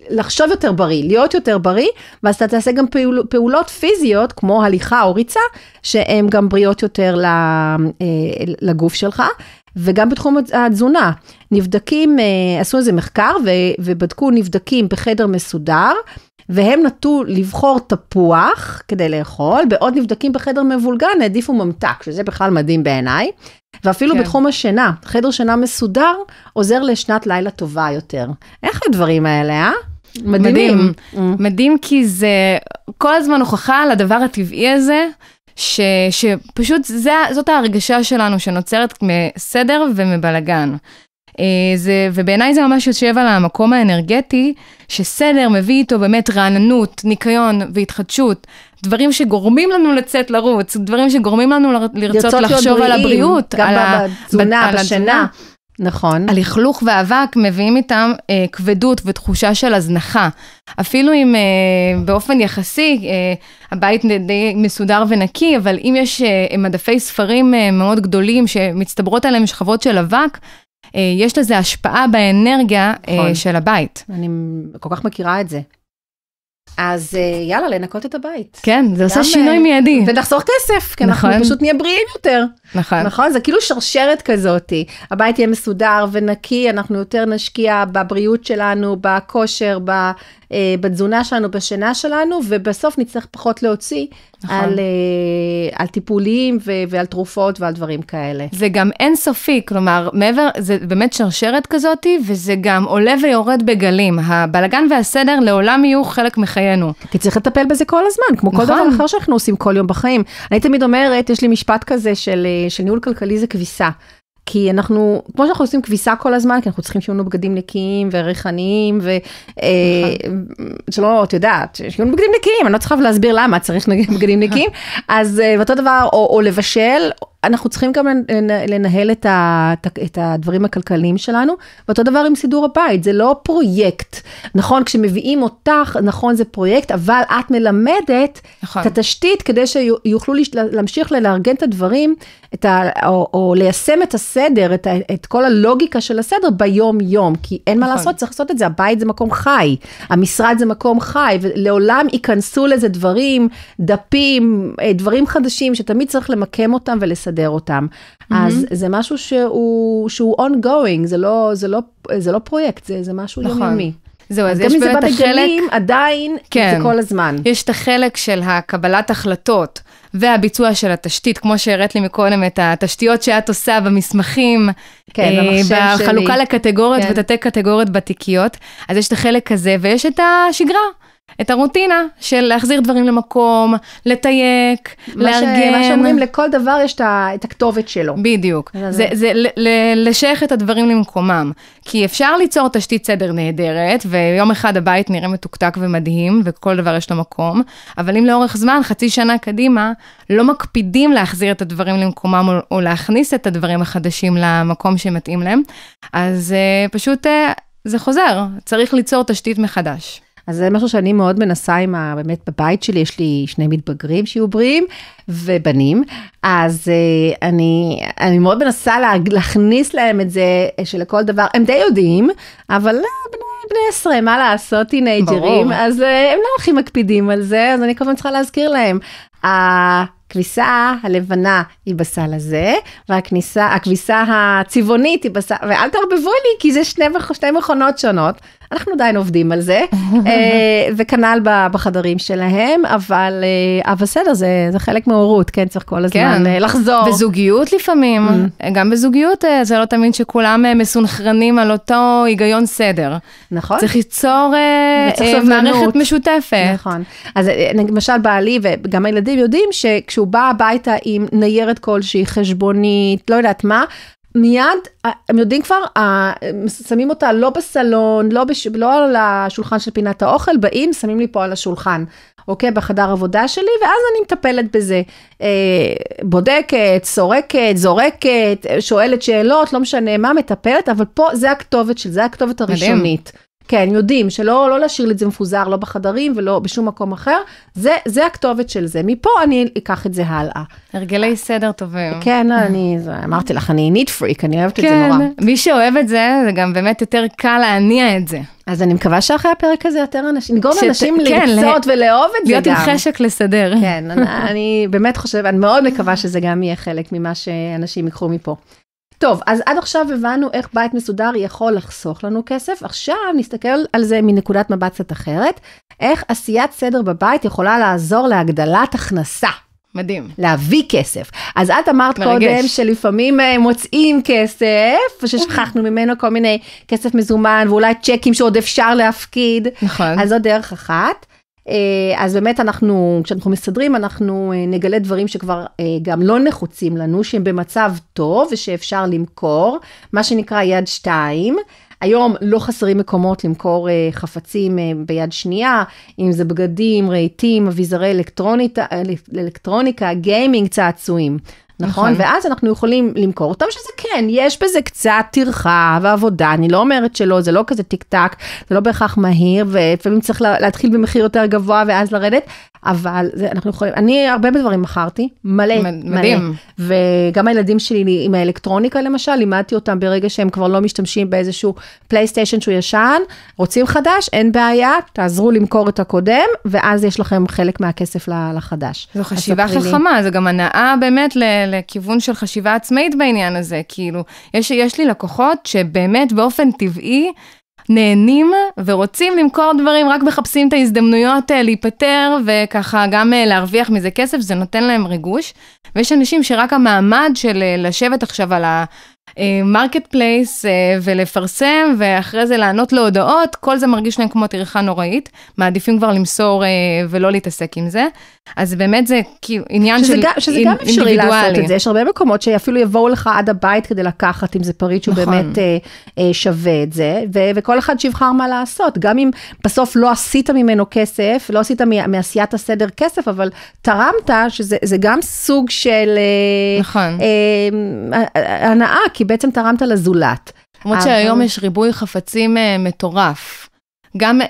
לחשוב יותר בריא, להיות יותר בריא, ואז אתה תעשה גם פעול, פעולות פיזיות, כמו הליכה או ריצה, שהן גם בריאות יותר אה, לגוף שלך. וגם בתחום התזונה, נבדקים, אה, עשו איזה מחקר ו, ובדקו נבדקים בחדר מסודר, והם נטו לבחור תפוח כדי לאכול, בעוד נבדקים בחדר מבולגן העדיפו ממתק, שזה בכלל מדהים בעיניי. ואפילו כן. בתחום השינה, חדר שינה מסודר עוזר לשנת לילה טובה יותר. איך הדברים האלה, אה? מדהימים. מדהים, mm. מדהים כי זה כל הזמן הוכחה לדבר הטבעי הזה, ש, שפשוט זה, זאת ההרגשה שלנו שנוצרת מסדר ומבלגן. אה, זה, ובעיניי זה ממש יושב על המקום האנרגטי, שסדר מביא איתו באמת רעננות, ניקיון והתחדשות, דברים שגורמים לנו לצאת לרוץ, דברים שגורמים לנו לרצות לחשוב בריאים, על הבריאות, גם על התזונה, נכון. על השינה. נכון. הלכלוך והאבק מביאים איתם אה, כבדות ותחושה של הזנחה. אפילו אם אה, באופן יחסי אה, הבית די מסודר ונקי, אבל אם יש אה, מדפי ספרים אה, מאוד גדולים שמצטברות עליהם שכבות של אבק, אה, יש לזה השפעה באנרגיה אה, נכון. של הבית. אני כל כך מכירה את זה. אז אה, יאללה, לנקות את הבית. כן, זה עושה שינוי מיידי. ונחסוך כסף, כי נכון. אנחנו פשוט נהיה בריאים יותר. נכון. נכון? זה כאילו שרשרת כזאת. הבית יהיה מסודר ונקי, אנחנו יותר נשקיע בבריאות שלנו, בכושר, אה, בתזונה שלנו, בשינה שלנו, ובסוף נצטרך פחות להוציא נכון. על, אה, על טיפולים ו, ועל תרופות ועל דברים כאלה. זה גם אינסופי, כלומר, מעבר, זה באמת שרשרת כזאת, וזה גם עולה ויורד בגלים. הבלגן והסדר לעולם יהיו חלק מחיינו. כי צריך לטפל בזה כל הזמן, כמו נכון. כל דבר אחר שאנחנו עושים כל יום בחיים. אני תמיד אומרת, יש לי משפט כזה של, אה, של ניהול כלכלי זה כביסה. כי אנחנו, כמו שאנחנו עושים כביסה כל הזמן, כי אנחנו צריכים שיהיו לנו בגדים נקיים וריחניים, ו... שלא, אה, נכון. את יודעת, שיהיו לנו בגדים נקיים, אני לא צריכה להסביר למה צריך בגדים נקיים, <laughs> אז אה, אותו דבר, או, או לבשל, אנחנו צריכים גם לנהל את, ה, את הדברים הכלכליים שלנו, ואותו דבר עם סידור הבית, זה לא פרויקט. נכון, כשמביאים אותך, נכון, זה פרויקט, אבל את מלמדת נכון. את התשתית כדי שיוכלו להמשיך לארגן את הדברים, את ה, או, או ליישם את הסדר, את, ה, את כל הלוגיקה של הסדר ביום-יום, כי אין נכון. מה לעשות, צריך לעשות את זה, הבית זה מקום חי, המשרד זה מקום חי, ולעולם ייכנסו לזה דברים, דפים, אה, דברים חדשים שתמיד צריך למקם אותם ולסדר. לסדר אותם. Mm-hmm. אז זה משהו שהוא, שהוא ongoing, זה לא, זה, לא, זה לא פרויקט, זה, זה משהו נכון. יומיומי. זהו, אז, אז יש באמת החלק... גם אם זה בא בגלים, עדיין כן. זה כל הזמן. יש את החלק של הקבלת החלטות והביצוע של התשתית, כמו שהראית לי מקודם את התשתיות שאת עושה במסמכים, כן, אה, בחלוקה שלי. לקטגוריות כן. ותתי קטגוריות בתיקיות, אז יש את החלק הזה ויש את השגרה. את הרוטינה של להחזיר דברים למקום, לתייק, לארגן. מה שאומרים, לכל דבר יש את הכתובת שלו. בדיוק. זה, זה, זה ל, ל, לשייך את הדברים למקומם. כי אפשר ליצור תשתית סדר נהדרת, ויום אחד הבית נראה מתוקתק ומדהים, וכל דבר יש לו מקום, אבל אם לאורך זמן, חצי שנה קדימה, לא מקפידים להחזיר את הדברים למקומם, או, או להכניס את הדברים החדשים למקום שמתאים להם, אז uh, פשוט uh, זה חוזר, צריך ליצור תשתית מחדש. אז זה משהו שאני מאוד מנסה עם ה... באמת בבית שלי, יש לי שני מתבגרים שיהיו בריאים, ובנים, אז uh, אני, אני מאוד מנסה לה, להכניס להם את זה, אה, שלכל דבר, הם די יודעים, אבל אה, בני, בני עשרה, מה לעשות, טינג'רים, אז uh, הם לא הכי מקפידים על זה, אז אני כל הזמן צריכה להזכיר להם. הכביסה הלבנה היא בסל הזה, והכביסה הצבעונית היא בסל, ואל תערבבו לי, כי זה שני, שני מכונות שונות, אנחנו עדיין עובדים על זה, <laughs> אה, וכנ"ל בחדרים שלהם, אה, אבל, בסדר, זה, זה חלק מההורות, כן, צריך כל הזמן כן. אה, לחזור. בזוגיות לפעמים, mm. גם בזוגיות זה לא תמיד שכולם מסונכרנים על אותו היגיון סדר. נכון. צריך ליצור מערכת משותפת. נכון. אז למשל בעלי וגם הילדים יודעים שכשהוא בא הביתה עם ניירת כלשהי, חשבונית, לא יודעת מה, מיד, אה, הם יודעים כבר, אה, שמים אותה לא בסלון, לא, בש... לא על השולחן של פינת האוכל, באים, שמים לי פה על השולחן, אוקיי? בחדר עבודה שלי, ואז אני מטפלת בזה. אה, בודקת, סורקת, זורקת, אה, שואלת שאלות, לא משנה מה, מטפלת, אבל פה זה הכתובת של זה, הכתובת הראשונית. מדהים. כן, יודעים, שלא לא להשאיר לי את זה מפוזר, לא בחדרים ולא בשום מקום אחר. זה, זה הכתובת של זה. מפה אני אקח את זה הלאה. הרגלי סדר טובים. כן, לא, אני זה, אמרתי לך, אני need freak, אני אוהבת כן, את זה כן. נורא. מי שאוהב את זה, זה גם באמת יותר קל להניע את זה. אז אני מקווה שאחרי הפרק הזה יותר אנשים, נגרום ש... אנשים כן, לרצות לה... ולאהוב את זה גם. להיות עם חשק לסדר. כן, אני, אני באמת חושבת, אני מאוד מקווה שזה גם יהיה חלק ממה שאנשים יקחו מפה. טוב, אז עד עכשיו הבנו איך בית מסודר יכול לחסוך לנו כסף, עכשיו נסתכל על זה מנקודת מבט קצת אחרת, איך עשיית סדר בבית יכולה לעזור להגדלת הכנסה. מדהים. להביא כסף. אז את אמרת מרגש. קודם שלפעמים אה, מוצאים כסף, ששכחנו ממנו כל מיני כסף מזומן, ואולי צ'קים שעוד אפשר להפקיד. נכון. אז זו דרך אחת. אה, אז באמת אנחנו, כשאנחנו מסדרים, אנחנו אה, נגלה דברים שכבר אה, גם לא נחוצים לנו, שהם במצב טוב ושאפשר למכור, מה שנקרא יד שתיים. היום לא חסרים מקומות למכור חפצים ביד שנייה, אם זה בגדים, רהיטים, אביזרי אלקטרוניקה, גיימינג, צעצועים. נכון? נכון? ואז אנחנו יכולים למכור אותם, שזה כן, יש בזה קצת טרחה ועבודה, אני לא אומרת שלא, זה לא כזה טיק טק, זה לא בהכרח מהיר, ולפעמים צריך להתחיל במחיר יותר גבוה ואז לרדת, אבל זה, אנחנו יכולים, אני הרבה בדברים מכרתי, מלא, מדהים. מלא. וגם הילדים שלי עם האלקטרוניקה למשל, לימדתי אותם ברגע שהם כבר לא משתמשים באיזשהו פלייסטיישן שהוא ישן, רוצים חדש, אין בעיה, תעזרו למכור את הקודם, ואז יש לכם חלק מהכסף לחדש. זו חשיבה חכמה, זו גם הנאה באמת לכיוון של חשיבה עצמאית בעניין הזה, כאילו, יש, יש לי לקוחות שבאמת באופן טבעי, נהנים ורוצים למכור דברים, רק מחפשים את ההזדמנויות אה, להיפטר וככה גם אה, להרוויח מזה כסף, זה נותן להם ריגוש. ויש אנשים שרק המעמד של אה, לשבת עכשיו על ה... אה, מרקט פלייס אה, ולפרסם ואחרי זה לענות להודעות, כל זה מרגיש להם כמו טרחה נוראית, מעדיפים כבר למסור אה, ולא להתעסק עם זה. אז באמת זה כאילו עניין שזה של אינדיבידואלי. שזה אינ, גם אפשרי לעשות את זה, יש הרבה מקומות שאפילו יבואו לך עד הבית כדי לקחת אם זה פריט שהוא נכון. באמת אה, אה, שווה את זה, ו- וכל אחד שיבחר מה לעשות, גם אם בסוף לא עשית ממנו כסף, לא עשית מעשיית הסדר כסף, אבל תרמת שזה גם סוג של אה, נכון. אה, נכון. הנאה. כי בעצם תרמת לזולת. למרות אבל... שהיום יש ריבוי חפצים uh, מטורף. גם, uh,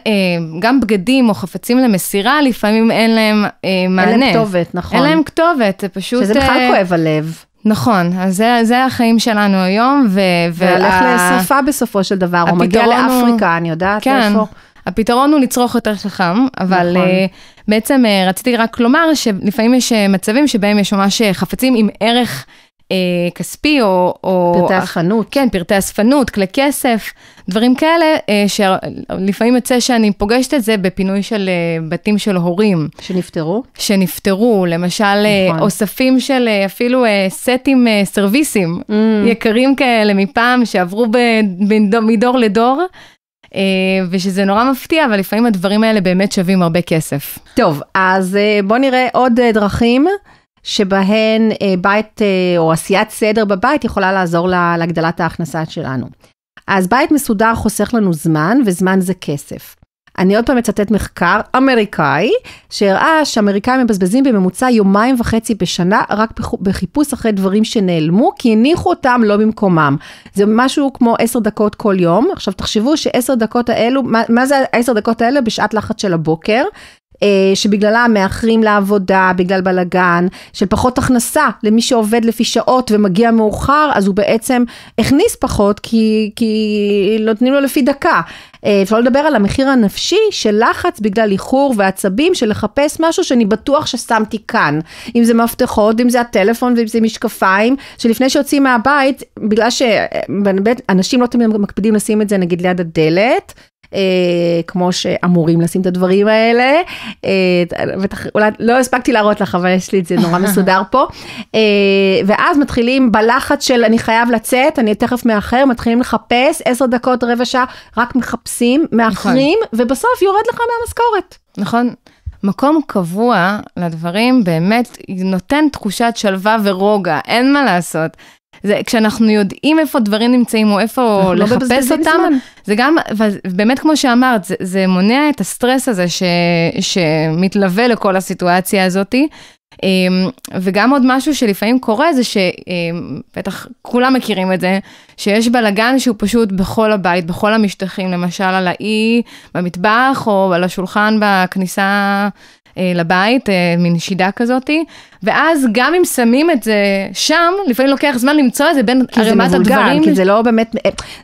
גם בגדים או חפצים למסירה, לפעמים אין להם uh, מענה. אה, אין להם כתובת, נכון. אין להם כתובת, זה פשוט... שזה בכלל uh... כואב הלב. נכון, אז זה, זה החיים שלנו היום, ו... והלך וה... לשרפה בסופו של דבר, הוא מגיע לאפריקה, הוא... אני יודעת כן. איפה. הפתרון הוא לצרוך יותר חכם, אבל נכון. uh, בעצם uh, רציתי רק לומר שלפעמים יש מצבים שבהם יש ממש חפצים עם ערך אה, כספי או... או פרטי אספנות. כן, פרטי אספנות, כלי כסף, דברים כאלה, אה, שלפעמים יוצא שאני פוגשת את זה בפינוי של אה, בתים של הורים. שנפטרו? שנפטרו, למשל אה, נכון. אוספים של אה, אפילו אה, סטים, אה, סרוויסים, mm. יקרים כאלה מפעם, שעברו ב, ב, ב, מדור לדור. אה, ושזה נורא מפתיע, אבל לפעמים הדברים האלה באמת שווים הרבה כסף. טוב, אז בואו נראה עוד דרכים שבהן אה, בית אה, או עשיית סדר בבית יכולה לעזור להגדלת ההכנסה שלנו. אז בית מסודר חוסך לנו זמן, וזמן זה כסף. אני עוד פעם אצטט מחקר אמריקאי, שהראה שאמריקאים מבזבזים בממוצע יומיים וחצי בשנה רק בחיפוש אחרי דברים שנעלמו, כי הניחו אותם לא במקומם. זה משהו כמו עשר דקות כל יום. עכשיו תחשבו שעשר דקות האלו, מה, מה זה העשר דקות האלה בשעת לחץ של הבוקר? אה, שבגללה מאחרים לעבודה בגלל בלגן, של פחות הכנסה למי שעובד לפי שעות ומגיע מאוחר, אז הוא בעצם הכניס פחות כי, כי נותנים לו לפי דקה. אה, אפשר לדבר על המחיר הנפשי של לחץ בגלל איחור ועצבים של לחפש משהו שאני בטוח ששמתי כאן. אם זה מפתחות, אם זה הטלפון ואם זה משקפיים, שלפני שיוצאים מהבית, בגלל שאנשים אה, לא תמיד מקפידים לשים את זה נגיד ליד הדלת, אה, כמו שאמורים לשים את הדברים האלה. בטח, אה, אולי לא הספקתי להראות לך, אבל יש לי את זה נורא <laughs> מסודר פה. אה, ואז מתחילים בלחץ של אני חייב לצאת, אני תכף מאחר, מתחילים לחפש, עשר דקות, רבע שעה, רק מחפשים, מאחרים, נכון. ובסוף יורד לך מהמשכורת. נכון. מקום קבוע לדברים באמת נותן תחושת שלווה ורוגע, אין מה לעשות. זה, כשאנחנו יודעים איפה דברים נמצאים או איפה לא לחפש לא אותם, זמן. זה גם, באמת כמו שאמרת, זה, זה מונע את הסטרס הזה ש, שמתלווה לכל הסיטואציה הזאתי. אמ, וגם עוד משהו שלפעמים קורה זה שבטח אמ, כולם מכירים את זה, שיש בלאגן שהוא פשוט בכל הבית, בכל המשטחים, למשל על האי במטבח או על השולחן בכניסה אה, לבית, אה, מין שידה כזאתי, ואז גם אם שמים את זה שם, לפעמים לוקח זמן למצוא את זה בין ערימת הדברים. כי זה מבולגן, כי זה לא באמת,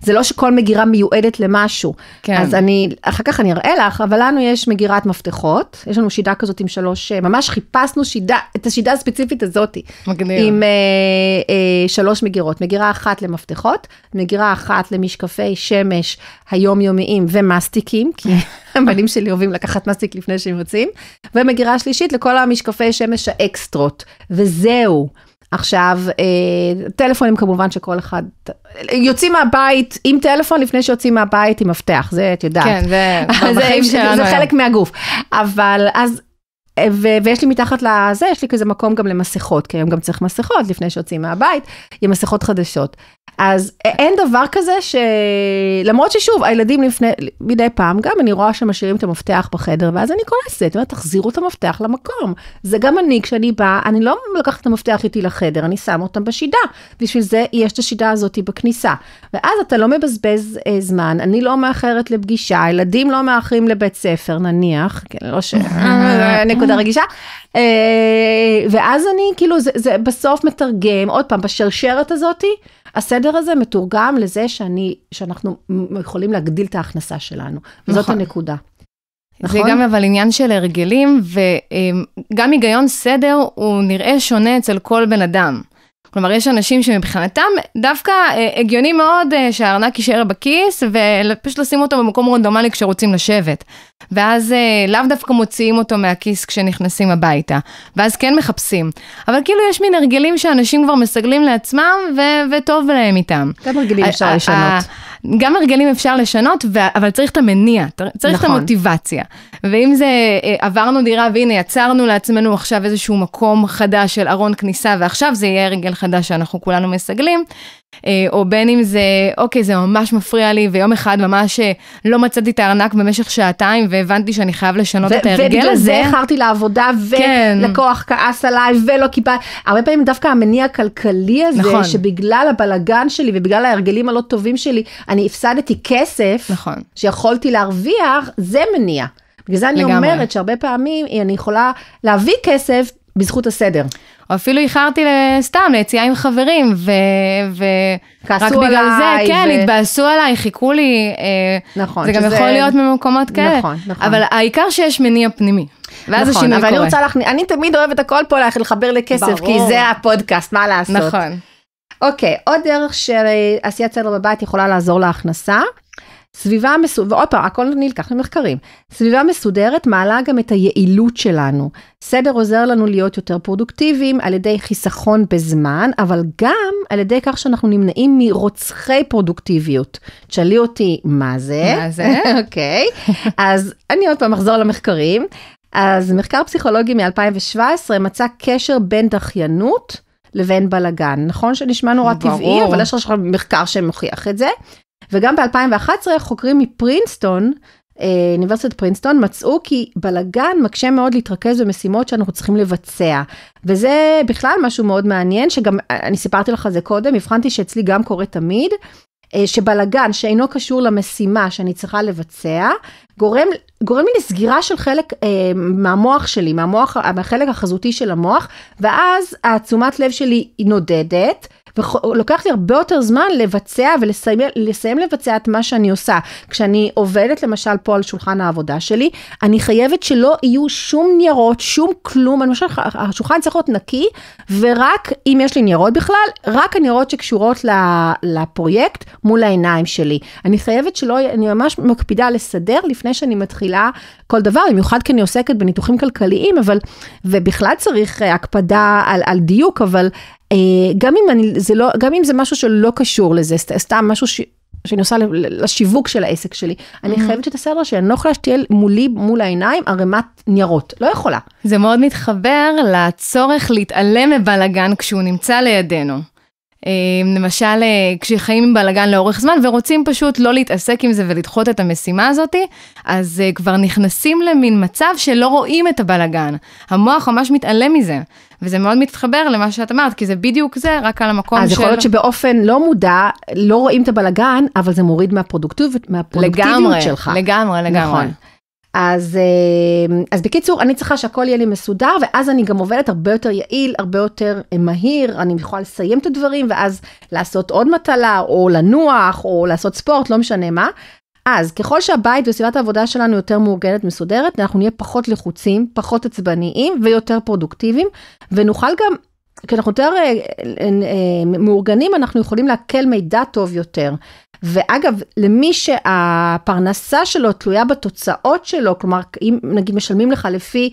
זה לא שכל מגירה מיועדת למשהו. כן. אז אני, אחר כך אני אראה לך, אבל לנו יש מגירת מפתחות, יש לנו שידה כזאת עם שלוש, אה, ממש חיפשנו שידה, את השידה הספציפית הזאת. מגניב. עם אה, אה, שלוש מגירות, מגירה אחת למפתחות, מגירה אחת למשקפי שמש היומיומיים ומסטיקים, כי <laughs> הבנים שלי אוהבים לקחת מסטיק לפני שהם יוצאים, ומגירה שלישית לכל המשקפי שמש האקסטרו, חדשות, וזהו. עכשיו, אה, טלפונים כמובן שכל אחד, יוצאים מהבית עם טלפון לפני שיוצאים מהבית עם מפתח, זה את יודעת. כן, זה <laughs> בחיים שלנו. זה חלק מהגוף. אבל אז, אה, ו- ויש לי מתחת לזה, יש לי כזה מקום גם למסכות, כי היום גם צריך מסכות לפני שיוצאים מהבית, עם מסכות חדשות. אז אין דבר כזה שלמרות ששוב הילדים לפני מדי פעם גם אני רואה שמשאירים את המפתח בחדר ואז אני כועסת ואומרת תחזירו את המפתח למקום זה גם אני כשאני באה אני לא לוקחת את המפתח איתי לחדר אני שמה אותם בשידה בשביל זה יש את השידה הזאת בכניסה ואז אתה לא מבזבז אה, זמן אני לא מאחרת לפגישה הילדים לא מאחרים לבית ספר נניח כן, לא ש... <laughs> נקודה רגישה אה, ואז אני כאילו זה, זה בסוף מתרגם עוד פעם בשרשרת הזאתי. הסדר הזה מתורגם לזה שאני, שאנחנו יכולים להגדיל את ההכנסה שלנו. נכון. זאת הנקודה. נכון? זה גם אבל עניין של הרגלים, וגם היגיון סדר הוא נראה שונה אצל כל בן אדם. כלומר, יש אנשים שמבחינתם דווקא אה, הגיוני מאוד אה, שהארנק יישאר בכיס, ופשוט לשים אותו במקום רנדומלי כשרוצים לשבת. ואז אה, לאו דווקא מוציאים אותו מהכיס כשנכנסים הביתה, ואז כן מחפשים. אבל כאילו יש מין הרגלים שאנשים כבר מסגלים לעצמם, ו- וטוב להם איתם. גם הרגלים אה, אפשר אה, לשנות. אה, גם הרגלים אפשר לשנות, אבל צריך את המניע, צריך נכון. את המוטיבציה. ואם זה עברנו דירה והנה יצרנו לעצמנו עכשיו איזשהו מקום חדש של ארון כניסה, ועכשיו זה יהיה הרגל החדש שאנחנו כולנו מסגלים, אה, או בין אם זה, אוקיי, זה ממש מפריע לי, ויום אחד ממש אה, לא מצאתי את הארנק במשך שעתיים, והבנתי שאני חייב לשנות את ההרגל הזה. ובגלל זה איחרתי לעבודה, כן. ולקוח כן. כעס עליי, ולא קיבלתי. הרבה פעמים דווקא המניע הכלכלי הזה, נכון. שבגלל הבלגן שלי ובגלל ההרגלים הלא טובים שלי, אני הפסדתי כסף, נכון. שיכולתי להרוויח, זה מניע. בגלל זה אני לגמרי. אומרת שהרבה פעמים אני יכולה להביא כסף בזכות הסדר. או אפילו איחרתי סתם ליציאה עם חברים, ורק ו... בגלל זה, ו... כן, ו... התבאסו עליי, חיכו לי. אה, נכון. זה גם שזה... יכול להיות ממקומות נכון, כאלה. נכון, נכון. אבל העיקר שיש מניע פנימי. ואז נכון, השינוי אבל קורה. אני רוצה להכניס, אני תמיד אוהבת הכל פה לחבר לכסף, ברור. כי זה הפודקאסט, מה לעשות. נכון. אוקיי, עוד דרך שעשיית אה, סדר בבית יכולה לעזור להכנסה. סביבה מסודרת, ועוד פעם, הכל נלקח ממחקרים. סביבה מסודרת מעלה גם את היעילות שלנו. סדר עוזר לנו להיות יותר פרודוקטיביים על ידי חיסכון בזמן, אבל גם על ידי כך שאנחנו נמנעים מרוצחי פרודוקטיביות. תשאלי אותי, מה זה? מה זה? <laughs> אוקיי. אז אני עוד פעם אחזור למחקרים. אז מחקר פסיכולוגי מ-2017 מצא קשר בין דחיינות לבין בלגן. נכון שנשמע נורא ברור. טבעי, אבל יש לך מחקר שמוכיח את זה. וגם ב-2011 חוקרים מפרינסטון, אה, אוניברסיטת פרינסטון מצאו כי בלגן מקשה מאוד להתרכז במשימות שאנחנו צריכים לבצע. וזה בכלל משהו מאוד מעניין, שגם אה, אני סיפרתי לך זה קודם, הבחנתי שאצלי גם קורה תמיד, אה, שבלגן שאינו קשור למשימה שאני צריכה לבצע, גורם, גורם לי לסגירה של חלק אה, מהמוח שלי, מהמוח, מהחלק החזותי של המוח, ואז התשומת לב שלי היא נודדת. ולוקח לי הרבה יותר זמן לבצע ולסיים לבצע את מה שאני עושה. כשאני עובדת למשל פה על שולחן העבודה שלי, אני חייבת שלא יהיו שום ניירות, שום כלום, אני חושבת שהשולחן צריך להיות נקי, ורק אם יש לי ניירות בכלל, רק הניירות שקשורות לפרויקט מול העיניים שלי. אני חייבת שלא, אני ממש מקפידה לסדר לפני שאני מתחילה כל דבר, במיוחד כי אני עוסקת בניתוחים כלכליים, אבל, ובכלל צריך אה, הקפדה על, על דיוק, אבל אה, גם אם, אני, זה לא, גם אם זה משהו שלא קשור לזה, סתם משהו ש... שאני עושה לשיווק של העסק שלי, אני חייבת שאת הסדר שלי, אני לא יכולה שתהיה מולי, מול העיניים, ערימת ניירות. לא יכולה. זה מאוד מתחבר לצורך להתעלם מבלאגן כשהוא נמצא לידינו. אה, למשל, אה, כשחיים עם בלאגן לאורך זמן ורוצים פשוט לא להתעסק עם זה ולדחות את המשימה הזאת, אז אה, כבר נכנסים למין מצב שלא רואים את הבלאגן. המוח ממש מתעלם מזה. וזה מאוד מתחבר למה שאת אמרת, כי זה בדיוק זה, רק על המקום של... אז יכול להיות שבאופן לא מודע, לא רואים את הבלאגן, אבל זה מוריד מהפרודוקטיביות, מהפרודוקטיביות לגמרי, שלך. לגמרי, לגמרי. נכון. אז, אה, אז בקיצור, אני צריכה שהכל יהיה לי מסודר, ואז אני גם עובדת הרבה יותר יעיל, הרבה יותר אה, מהיר, אני יכולה לסיים את הדברים, ואז לעשות עוד מטלה, או לנוח, או לעשות ספורט, לא משנה מה. אז ככל שהבית וסביבת העבודה שלנו יותר מאורגנת, מסודרת, אנחנו נהיה פחות לחוצים, פחות עצבניים ויותר פרודוקטיביים, ונוכל גם, כשאנחנו יותר אה, מאורגנים, אנחנו יכולים לעכל מידע טוב יותר. ואגב, למי שהפרנסה שלו תלויה בתוצאות שלו, כלומר, אם נגיד משלמים לך לפי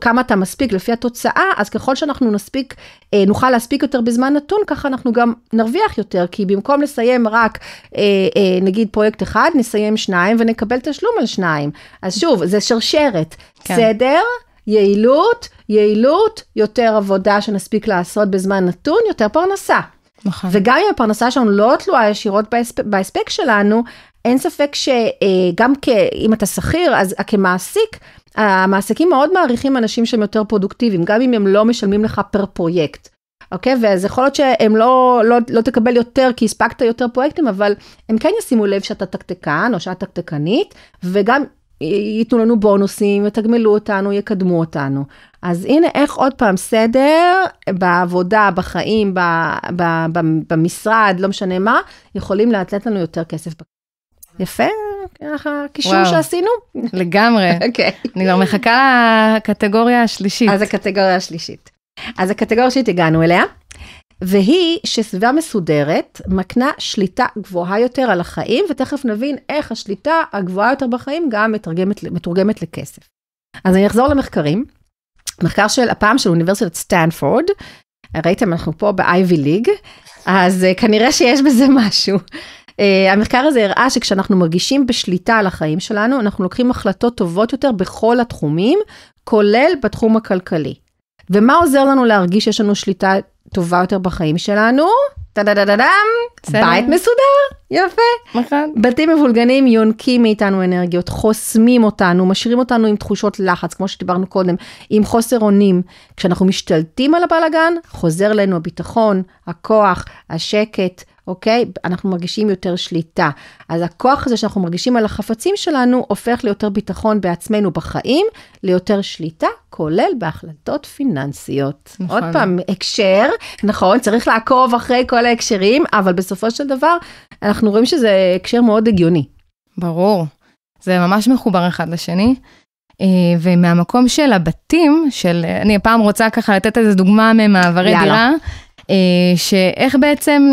כמה אתה מספיק, לפי התוצאה, אז ככל שאנחנו נספיק, אה, נוכל להספיק יותר בזמן נתון, ככה אנחנו גם נרוויח יותר, כי במקום לסיים רק אה, אה, נגיד פרויקט אחד, נסיים שניים ונקבל תשלום על שניים. אז שוב, זה שרשרת. כן. סדר, יעילות, יעילות, יותר עבודה שנספיק לעשות בזמן נתון, יותר פרנסה. נכון. וגם אם הפרנסה שלנו לא תלויה ישירות בהספק, שלנו, אין ספק שגם כ, אם אתה שכיר, אז כמעסיק, המעסיקים מאוד מעריכים אנשים שהם יותר פרודוקטיביים, גם אם הם לא משלמים לך פר פרויקט. אוקיי? ואז יכול להיות שהם לא, לא, לא תקבל יותר כי הספקת יותר פרויקטים, אבל הם כן ישימו לב שאתה תקתקן או שאת תקתקנית, וגם ייתנו לנו בונוסים, יתגמלו אותנו, יקדמו אותנו. אז הנה איך עוד פעם סדר בעבודה, בחיים, ב, ב, ב, במשרד, לא משנה מה, יכולים לתת לנו יותר כסף. יפה, ככה קישור שעשינו. לגמרי. <laughs> אוקיי. אני כבר מחכה לקטגוריה השלישית. אז הקטגוריה השלישית. אז הקטגוריה השלישית הגענו אליה. והיא שסביבה מסודרת מקנה שליטה גבוהה יותר על החיים, ותכף נבין איך השליטה הגבוהה יותר בחיים גם מתרגמת, מתורגמת לכסף. אז אני אחזור למחקרים. מחקר של הפעם של אוניברסיטת סטנפורד, ראיתם, אנחנו פה ב-Ivy League, אז uh, כנראה שיש בזה משהו. Uh, המחקר הזה הראה שכשאנחנו מרגישים בשליטה על החיים שלנו, אנחנו לוקחים החלטות טובות יותר בכל התחומים, כולל בתחום הכלכלי. ומה עוזר לנו להרגיש שיש לנו שליטה טובה יותר בחיים שלנו? טה-דה-דה-דם, דה בית מסודר, יפה. נכון. בתים מבולגנים יונקים מאיתנו אנרגיות, חוסמים אותנו, משאירים אותנו עם תחושות לחץ, כמו שדיברנו קודם, עם חוסר אונים. כשאנחנו משתלטים על הבלאגן, חוזר אלינו הביטחון, הכוח, השקט, אוקיי? אנחנו מרגישים יותר שליטה. אז הכוח הזה שאנחנו מרגישים על החפצים שלנו הופך ליותר ביטחון בעצמנו בחיים, ליותר שליטה, כולל בהחלטות פיננסיות. נכון. עוד פעם, הקשר, נכון, צריך לעקוב אחרי כל ההקשרים, אבל בסופו של דבר, אנחנו רואים שזה הקשר מאוד הגיוני. ברור. זה ממש מחובר אחד לשני. אה, ומהמקום של הבתים, של, אני הפעם רוצה ככה לתת איזה דוגמה ממעברי יאללה. דירה, אה, שאיך בעצם,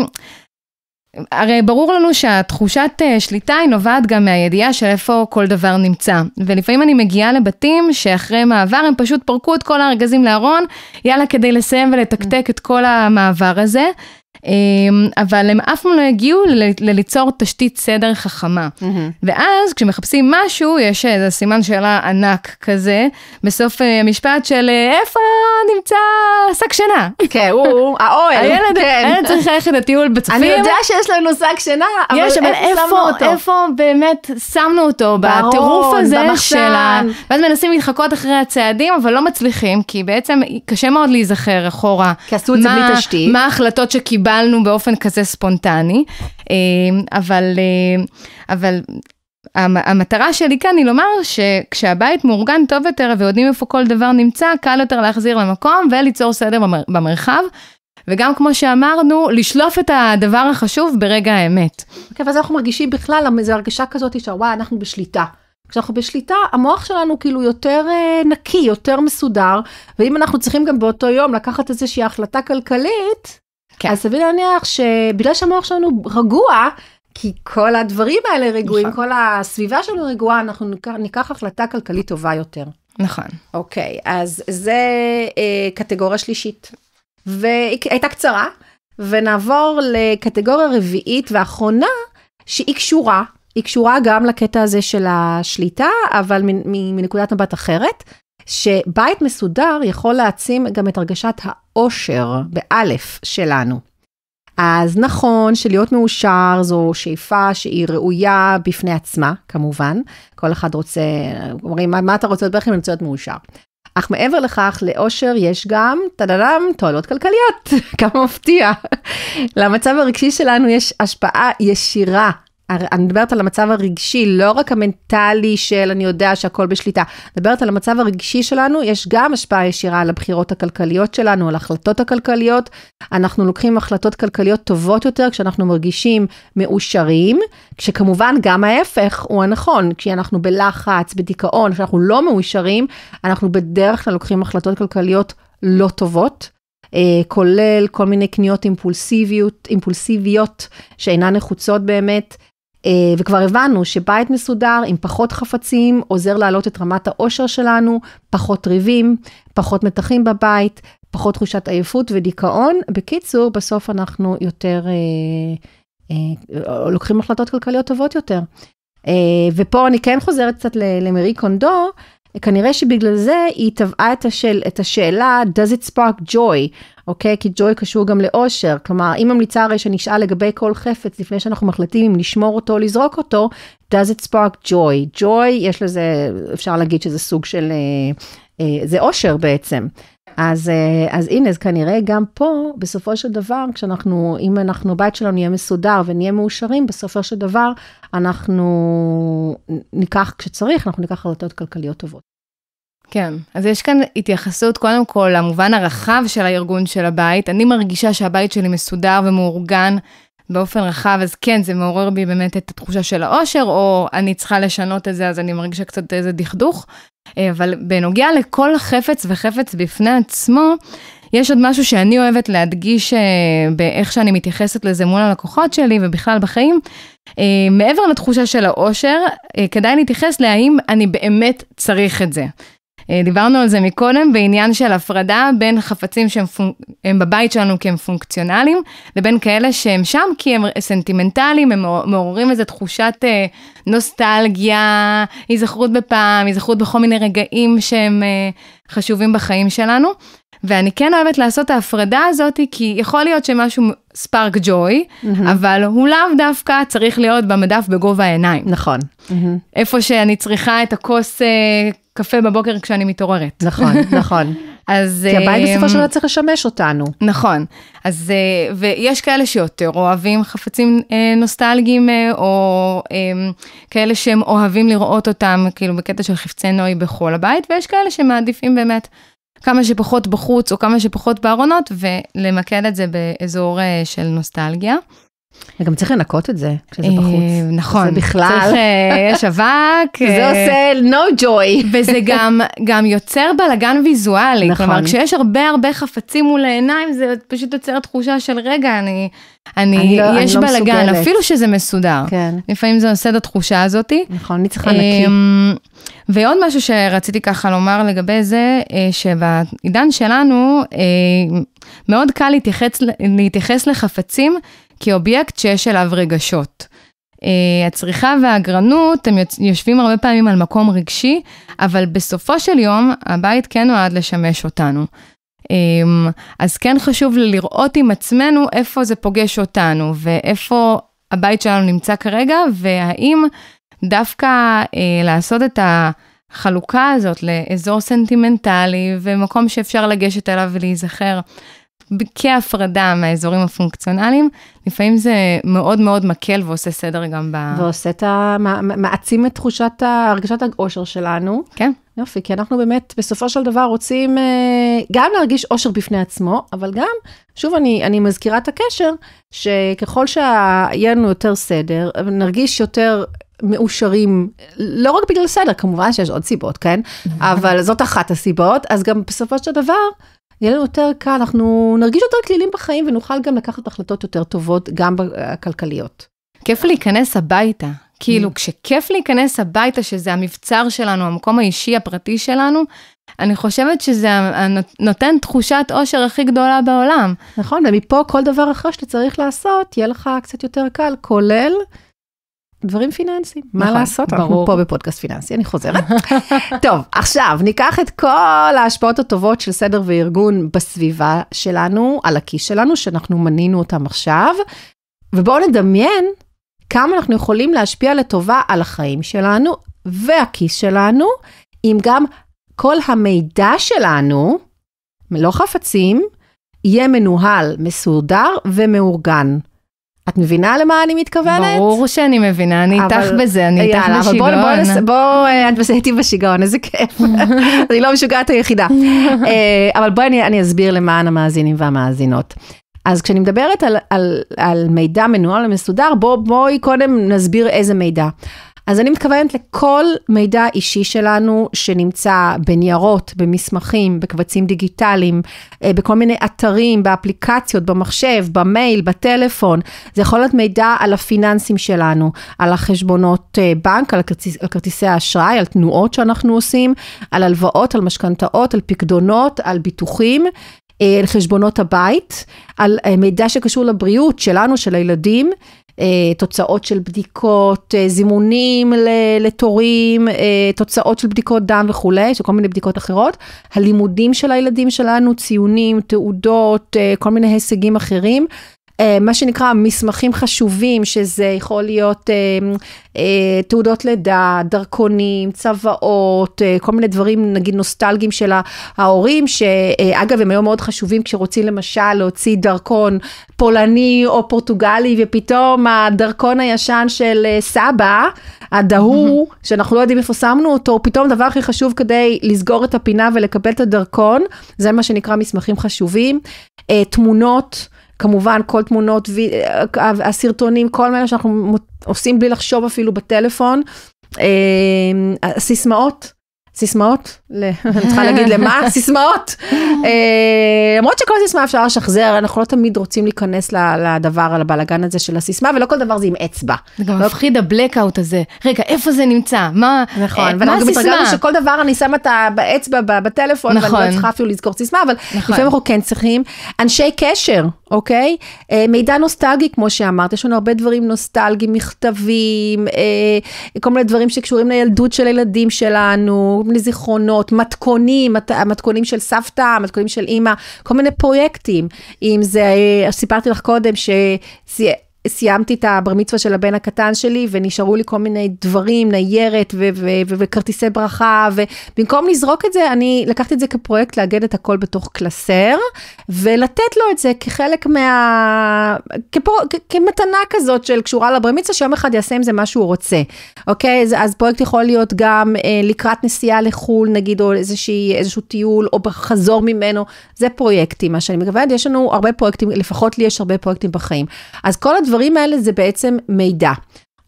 הרי ברור לנו שהתחושת אה, שליטה היא נובעת גם מהידיעה של איפה כל דבר נמצא. ולפעמים אני מגיעה לבתים שאחרי מעבר הם פשוט פרקו את כל הארגזים לארון, יאללה, כדי לסיים ולתקתק את כל המעבר הזה. אמ, אבל הם אף פעם לא הגיעו לליצור תשתית סדר חכמה. ואז כשמחפשים משהו, יש איזה סימן שאלה ענק כזה, בסוף המשפט אה, של אה, איפה נמצא שק שינה? כן, הוא, האוהל. כן. הילד, צריך ללכת לטיול בצופים. אני יודע שיש לנו שק שינה, אבל איפה, שמנו אותו? איפה באמת שמנו אותו? בטירוף הזה של ה... ואז מנסים להתחקות אחרי הצעדים, אבל לא מצליחים, כי בעצם קשה מאוד להיזכר אחורה. כי עשו את זה בלי תשתית. מה ההחלטות שקיבלנו. פעלנו באופן כזה ספונטני, אמ, אבל, אמ, אבל המטרה שלי כאן היא לומר שכשהבית מאורגן טוב יותר ויודעים איפה כל דבר נמצא, קל יותר להחזיר למקום וליצור סדר במרחב. וגם כמו שאמרנו, לשלוף את הדבר החשוב ברגע האמת. כן, אוקיי, okay, ואז אנחנו מרגישים בכלל איזו הרגשה כזאת שוואי, אנחנו בשליטה. כשאנחנו בשליטה, המוח שלנו כאילו יותר אה, נקי, יותר מסודר, ואם אנחנו צריכים גם באותו יום לקחת איזושהי החלטה כלכלית, כן. אז סביר להניח שבגלל שהמוח שלנו רגוע, כי כל הדברים האלה רגועים, נכון. כל הסביבה שלנו רגועה, אנחנו ניקח, ניקח החלטה כלכלית טובה יותר. נכון. אוקיי, אז זה אה, קטגוריה שלישית. והיא הייתה קצרה, ונעבור לקטגוריה רביעית ואחרונה, שהיא קשורה, היא קשורה גם לקטע הזה של השליטה, אבל מנקודת מבט אחרת, שבית מסודר יכול להעצים גם את הרגשת האושר, באלף, שלנו. אז נכון שלהיות מאושר זו שאיפה שהיא ראויה בפני עצמה, כמובן. כל אחד רוצה, אומרים, מה, מה אתה רוצה להיות בערך אם אני רוצה להיות מאושר? אך מעבר לכך, לאושר יש גם, טדדם, תועלות כלכליות. <laughs> כמה מפתיע. למצב הרגשי שלנו יש השפעה ישירה אני מדברת על המצב הרגשי, לא רק המנטלי של אני יודע שהכל בשליטה. אני מדברת על המצב הרגשי שלנו, יש גם השפעה ישירה על הבחירות הכלכליות שלנו, על ההחלטות הכלכליות. אנחנו לוקחים החלטות כלכליות טובות יותר כשאנחנו מרגישים מאושרים, כשכמובן גם ההפך הוא הנכון, כשאנחנו בלחץ, בדיכאון, כשאנחנו לא מאושרים, אנחנו בדרך כלל לוקחים החלטות כלכליות לא טובות. Uh, כולל כל מיני קניות אימפולסיביות, אימפולסיביות שאינן נחוצות באמת, אה, וכבר הבנו שבית מסודר עם פחות חפצים עוזר להעלות את רמת האושר שלנו, פחות ריבים, פחות מתחים בבית, פחות תחושת עייפות ודיכאון. בקיצור, בסוף אנחנו יותר אה, אה, אה לוקחים החלטות כלכליות טובות יותר. אה, ופה אני כן חוזרת קצת למרי קונדו. כנראה שבגלל זה היא טבעה את, השאל, את השאלה does it spark joy, אוקיי? Okay? כי joy קשור גם לאושר, כלומר אם ממליצה הרי שנשאל לגבי כל חפץ לפני שאנחנו מחליטים אם לשמור אותו או לזרוק אותו, does it spark joy, joy יש לזה, אפשר להגיד שזה סוג של, אה, אה, זה אושר בעצם. אז, אה, אז הנה, אז כנראה גם פה, בסופו של דבר, כשאנחנו, אם אנחנו, בית שלנו נהיה מסודר ונהיה מאושרים, בסופו של דבר, אנחנו ניקח, כשצריך, אנחנו ניקח החלטות כלכליות טובות. כן, אז יש כאן התייחסות קודם כל למובן הרחב של הארגון של הבית. אני מרגישה שהבית שלי מסודר ומאורגן, באופן רחב, אז כן, זה מעורר בי באמת את התחושה של האושר, או אני צריכה לשנות את זה, אז אני מרגישה קצת איזה דכדוך. אה, אבל בנוגע לכל חפץ וחפץ בפני עצמו, יש עוד משהו שאני אוהבת להדגיש אה, באיך שאני מתייחסת לזה מול הלקוחות שלי ובכלל בחיים. אה, מעבר לתחושה של האושר, כדאי להתייחס להאם אני באמת צריך את זה. אה, דיברנו על זה מקודם, בעניין של הפרדה בין חפצים שהם פונק... בבית שלנו כי הם פונקציונליים, לבין כאלה שהם שם כי הם סנטימנטליים, הם מעוררים איזו תחושת אה, נוסטלגיה, היזכרות בפעם, היזכרות בכל מיני רגעים שהם... אה, חשובים בחיים שלנו. ואני כן אוהבת לעשות את ההפרדה הזאת, כי יכול להיות שמשהו ספארק ג'וי, mm-hmm. אבל הוא לאו דווקא צריך להיות במדף בגובה העיניים. נכון. Mm-hmm. איפה שאני צריכה את הכוס אה, קפה בבוקר כשאני מתעוררת. נכון, נכון. אז... כי הבית אה, בסופו של אמ, דבר צריך לשמש אותנו. נכון. אז, אה, ויש כאלה שיותר אוהבים חפצים אה, נוסטלגיים, או אמ, כאלה שהם אוהבים לראות אותם, כאילו בקטע של חפצי נוי בכל הבית, ויש כאלה שמעדיפים באמת כמה שפחות בחוץ, או כמה שפחות בארונות, ולמקד את זה באזור של נוסטלגיה. וגם צריך לנקות את זה כשזה אה, בחוץ. נכון. זה בכלל. אה, יש אבק. <laughs> זה אה, עושה no joy. <laughs> וזה גם, גם יוצר בלאגן ויזואלי. נכון. כלומר, כשיש הרבה הרבה חפצים מול העיניים, זה פשוט יוצר תחושה של רגע, אני, אני, אני לא, יש אני לא בלאגן, מסוגלת. אפילו שזה מסודר. כן. לפעמים זה עושה את התחושה הזאת. נכון, אני צריכה נקי. ועוד משהו שרציתי ככה לומר לגבי זה, שבעידן שלנו, מאוד קל להתייחס, להתייחס לחפצים. כאובייקט שיש אליו רגשות. אה, הצריכה והגרנות, הם יושבים הרבה פעמים על מקום רגשי, אבל בסופו של יום, הבית כן נועד לשמש אותנו. אמ, אז כן חשוב לראות עם עצמנו איפה זה פוגש אותנו, ואיפה הבית שלנו נמצא כרגע, והאם דווקא אה, לעשות את החלוקה הזאת לאזור סנטימנטלי ומקום שאפשר לגשת אליו ולהיזכר כהפרדה מהאזורים הפונקציונליים, לפעמים זה מאוד מאוד מקל ועושה סדר גם ב... ועושה את ה... מעצים את תחושת הרגשת האושר שלנו. כן. יופי, כי אנחנו באמת בסופו של דבר רוצים אה, גם להרגיש אושר בפני עצמו, אבל גם, שוב, אני, אני מזכירה את הקשר, שככל שיהיה לנו יותר סדר, נרגיש יותר מאושרים, לא רק בגלל סדר, כמובן שיש עוד סיבות, כן? <laughs> אבל זאת אחת הסיבות, אז גם בסופו של דבר, יהיה לנו יותר קל, אנחנו נרגיש יותר כלילים בחיים ונוכל גם לקחת החלטות יותר טובות, גם הכלכליות. כיף להיכנס הביתה. כאילו, כשכיף להיכנס הביתה, שזה המבצר שלנו, המקום האישי הפרטי שלנו, אני חושבת שזה נותן תחושת עושר הכי גדולה בעולם. נכון, ומפה כל דבר אחר שאתה צריך לעשות, יהיה לך קצת יותר קל, כולל דברים פיננסיים. מה נכון, לעשות, ברור. אנחנו פה בפודקאסט פיננסי, אני חוזרת. <laughs> טוב, עכשיו ניקח את כל ההשפעות הטובות של סדר וארגון בסביבה שלנו, על הכיס שלנו, שאנחנו מנינו אותם עכשיו, ובואו נדמיין כמה אנחנו יכולים להשפיע לטובה על החיים שלנו והכיס שלנו, אם גם כל המידע שלנו, לא חפצים, יהיה מנוהל, מסודר ומאורגן. את מבינה למה אני מתכוונת? ברור שאני מבינה, אני אבל... איתך בזה, אני איתך בשיגעון. יאללה, אבל בוא, בוא, בוא, אה, את בסדר איתי בשיגעון, איזה כיף. <laughs> אני לא המשוגעת היחידה. אה, אבל בואי אני, אני אסביר למען המאזינים והמאזינות. אז כשאני מדברת על, על, על מידע מנוהל ומסודר, בוא, בואי קודם נסביר איזה מידע. אז אני מתכוונת לכל מידע אישי שלנו שנמצא בניירות, במסמכים, בקבצים דיגיטליים, אה, בכל מיני אתרים, באפליקציות, במחשב, במייל, בטלפון. זה יכול להיות מידע על הפיננסים שלנו, על החשבונות אה, בנק, על, כרטיס, על כרטיסי האשראי, על תנועות שאנחנו עושים, על הלוואות, על משכנתאות, על פקדונות, על ביטוחים. אה, על חשבונות הבית, על מידע שקשור לבריאות שלנו, של הילדים, אה, תוצאות של בדיקות, אה, זימונים לתורים, אה, תוצאות של בדיקות דם וכולי, של כל מיני בדיקות אחרות. הלימודים של הילדים שלנו, ציונים, תעודות, כל מיני הישגים אחרים. אה, מה שנקרא מסמכים חשובים, שזה יכול להיות אה, אה, תעודות לידה, דרכונים, צוואות, כל מיני דברים, נגיד נוסטלגיים של ההורים, שאגב, הם היו מאוד חשובים כשרוצים למשל להוציא דרכון פולני או פורטוגלי, ופתאום הדרכון הישן של סבא, הדהור, <laughs> שאנחנו לא יודעים איפה שמנו אותו, פתאום הדבר הכי חשוב כדי לסגור את הפינה ולקבל את הדרכון, זה מה שנקרא מסמכים חשובים. תמונות. כמובן כל תמונות, אה, הסרטונים, כל מיני שאנחנו עושים בלי לחשוב אפילו בטלפון. אה, הסיסמאות סיסמאות, אני צריכה להגיד למה? <laughs> סיסמאות. אה, למרות שכל סיסמה אפשר לשחזר, אנחנו לא תמיד רוצים להיכנס לדבר, לבלאגן הזה של הסיסמה, ולא כל דבר זה עם אצבע. זה גם מפחיד הבלקאוט הזה. רגע, איפה זה נמצא? מה נכון, אה, הסיסמה? נכון, ואנחנו גם התרגלנו שכל דבר אני שמה את האצבע בטלפון, ואני לא נכון. צריכה אפילו לזכור סיסמה, אבל נכון. לפעמים אנחנו כן צריכים. אנשי קשר, אוקיי? אה, מידע נוסטלגי, כמו שאמרת, יש לנו הרבה דברים נוסטלגיים, מכתבים, כל מיני דברים שקשורים לילדות של הילדים שלנו, מיני זיכרונות, מתכונים, מת, מתכונים של סבתא, המתכונים של אימא, כל מיני פרויקטים. אם זה, אה, סיפרתי לך קודם, ש... סיימתי את הבר מצווה של הבן הקטן שלי, ונשארו לי כל מיני דברים, ניירת וכרטיסי ברכה, ובמקום לזרוק את זה, אני לקחתי את זה כפרויקט לאגד את הכל בתוך קלסר, ולתת לו את זה כחלק מה... כפור... כמתנה כזאת של קשורה לבר מצווה, שיום אחד יעשה עם זה מה שהוא רוצה, אוקיי? אז, אז פרויקט יכול להיות גם אה, לקראת נסיעה לחו"ל, נגיד, או איזושהי, איזשהו טיול, או חזור ממנו, זה פרויקטים, מה שאני מקווה, יש לנו הרבה פרויקטים, לפחות לי יש הרבה פרויקטים בחיים. אז כל הדברים... הדברים האלה זה בעצם מידע.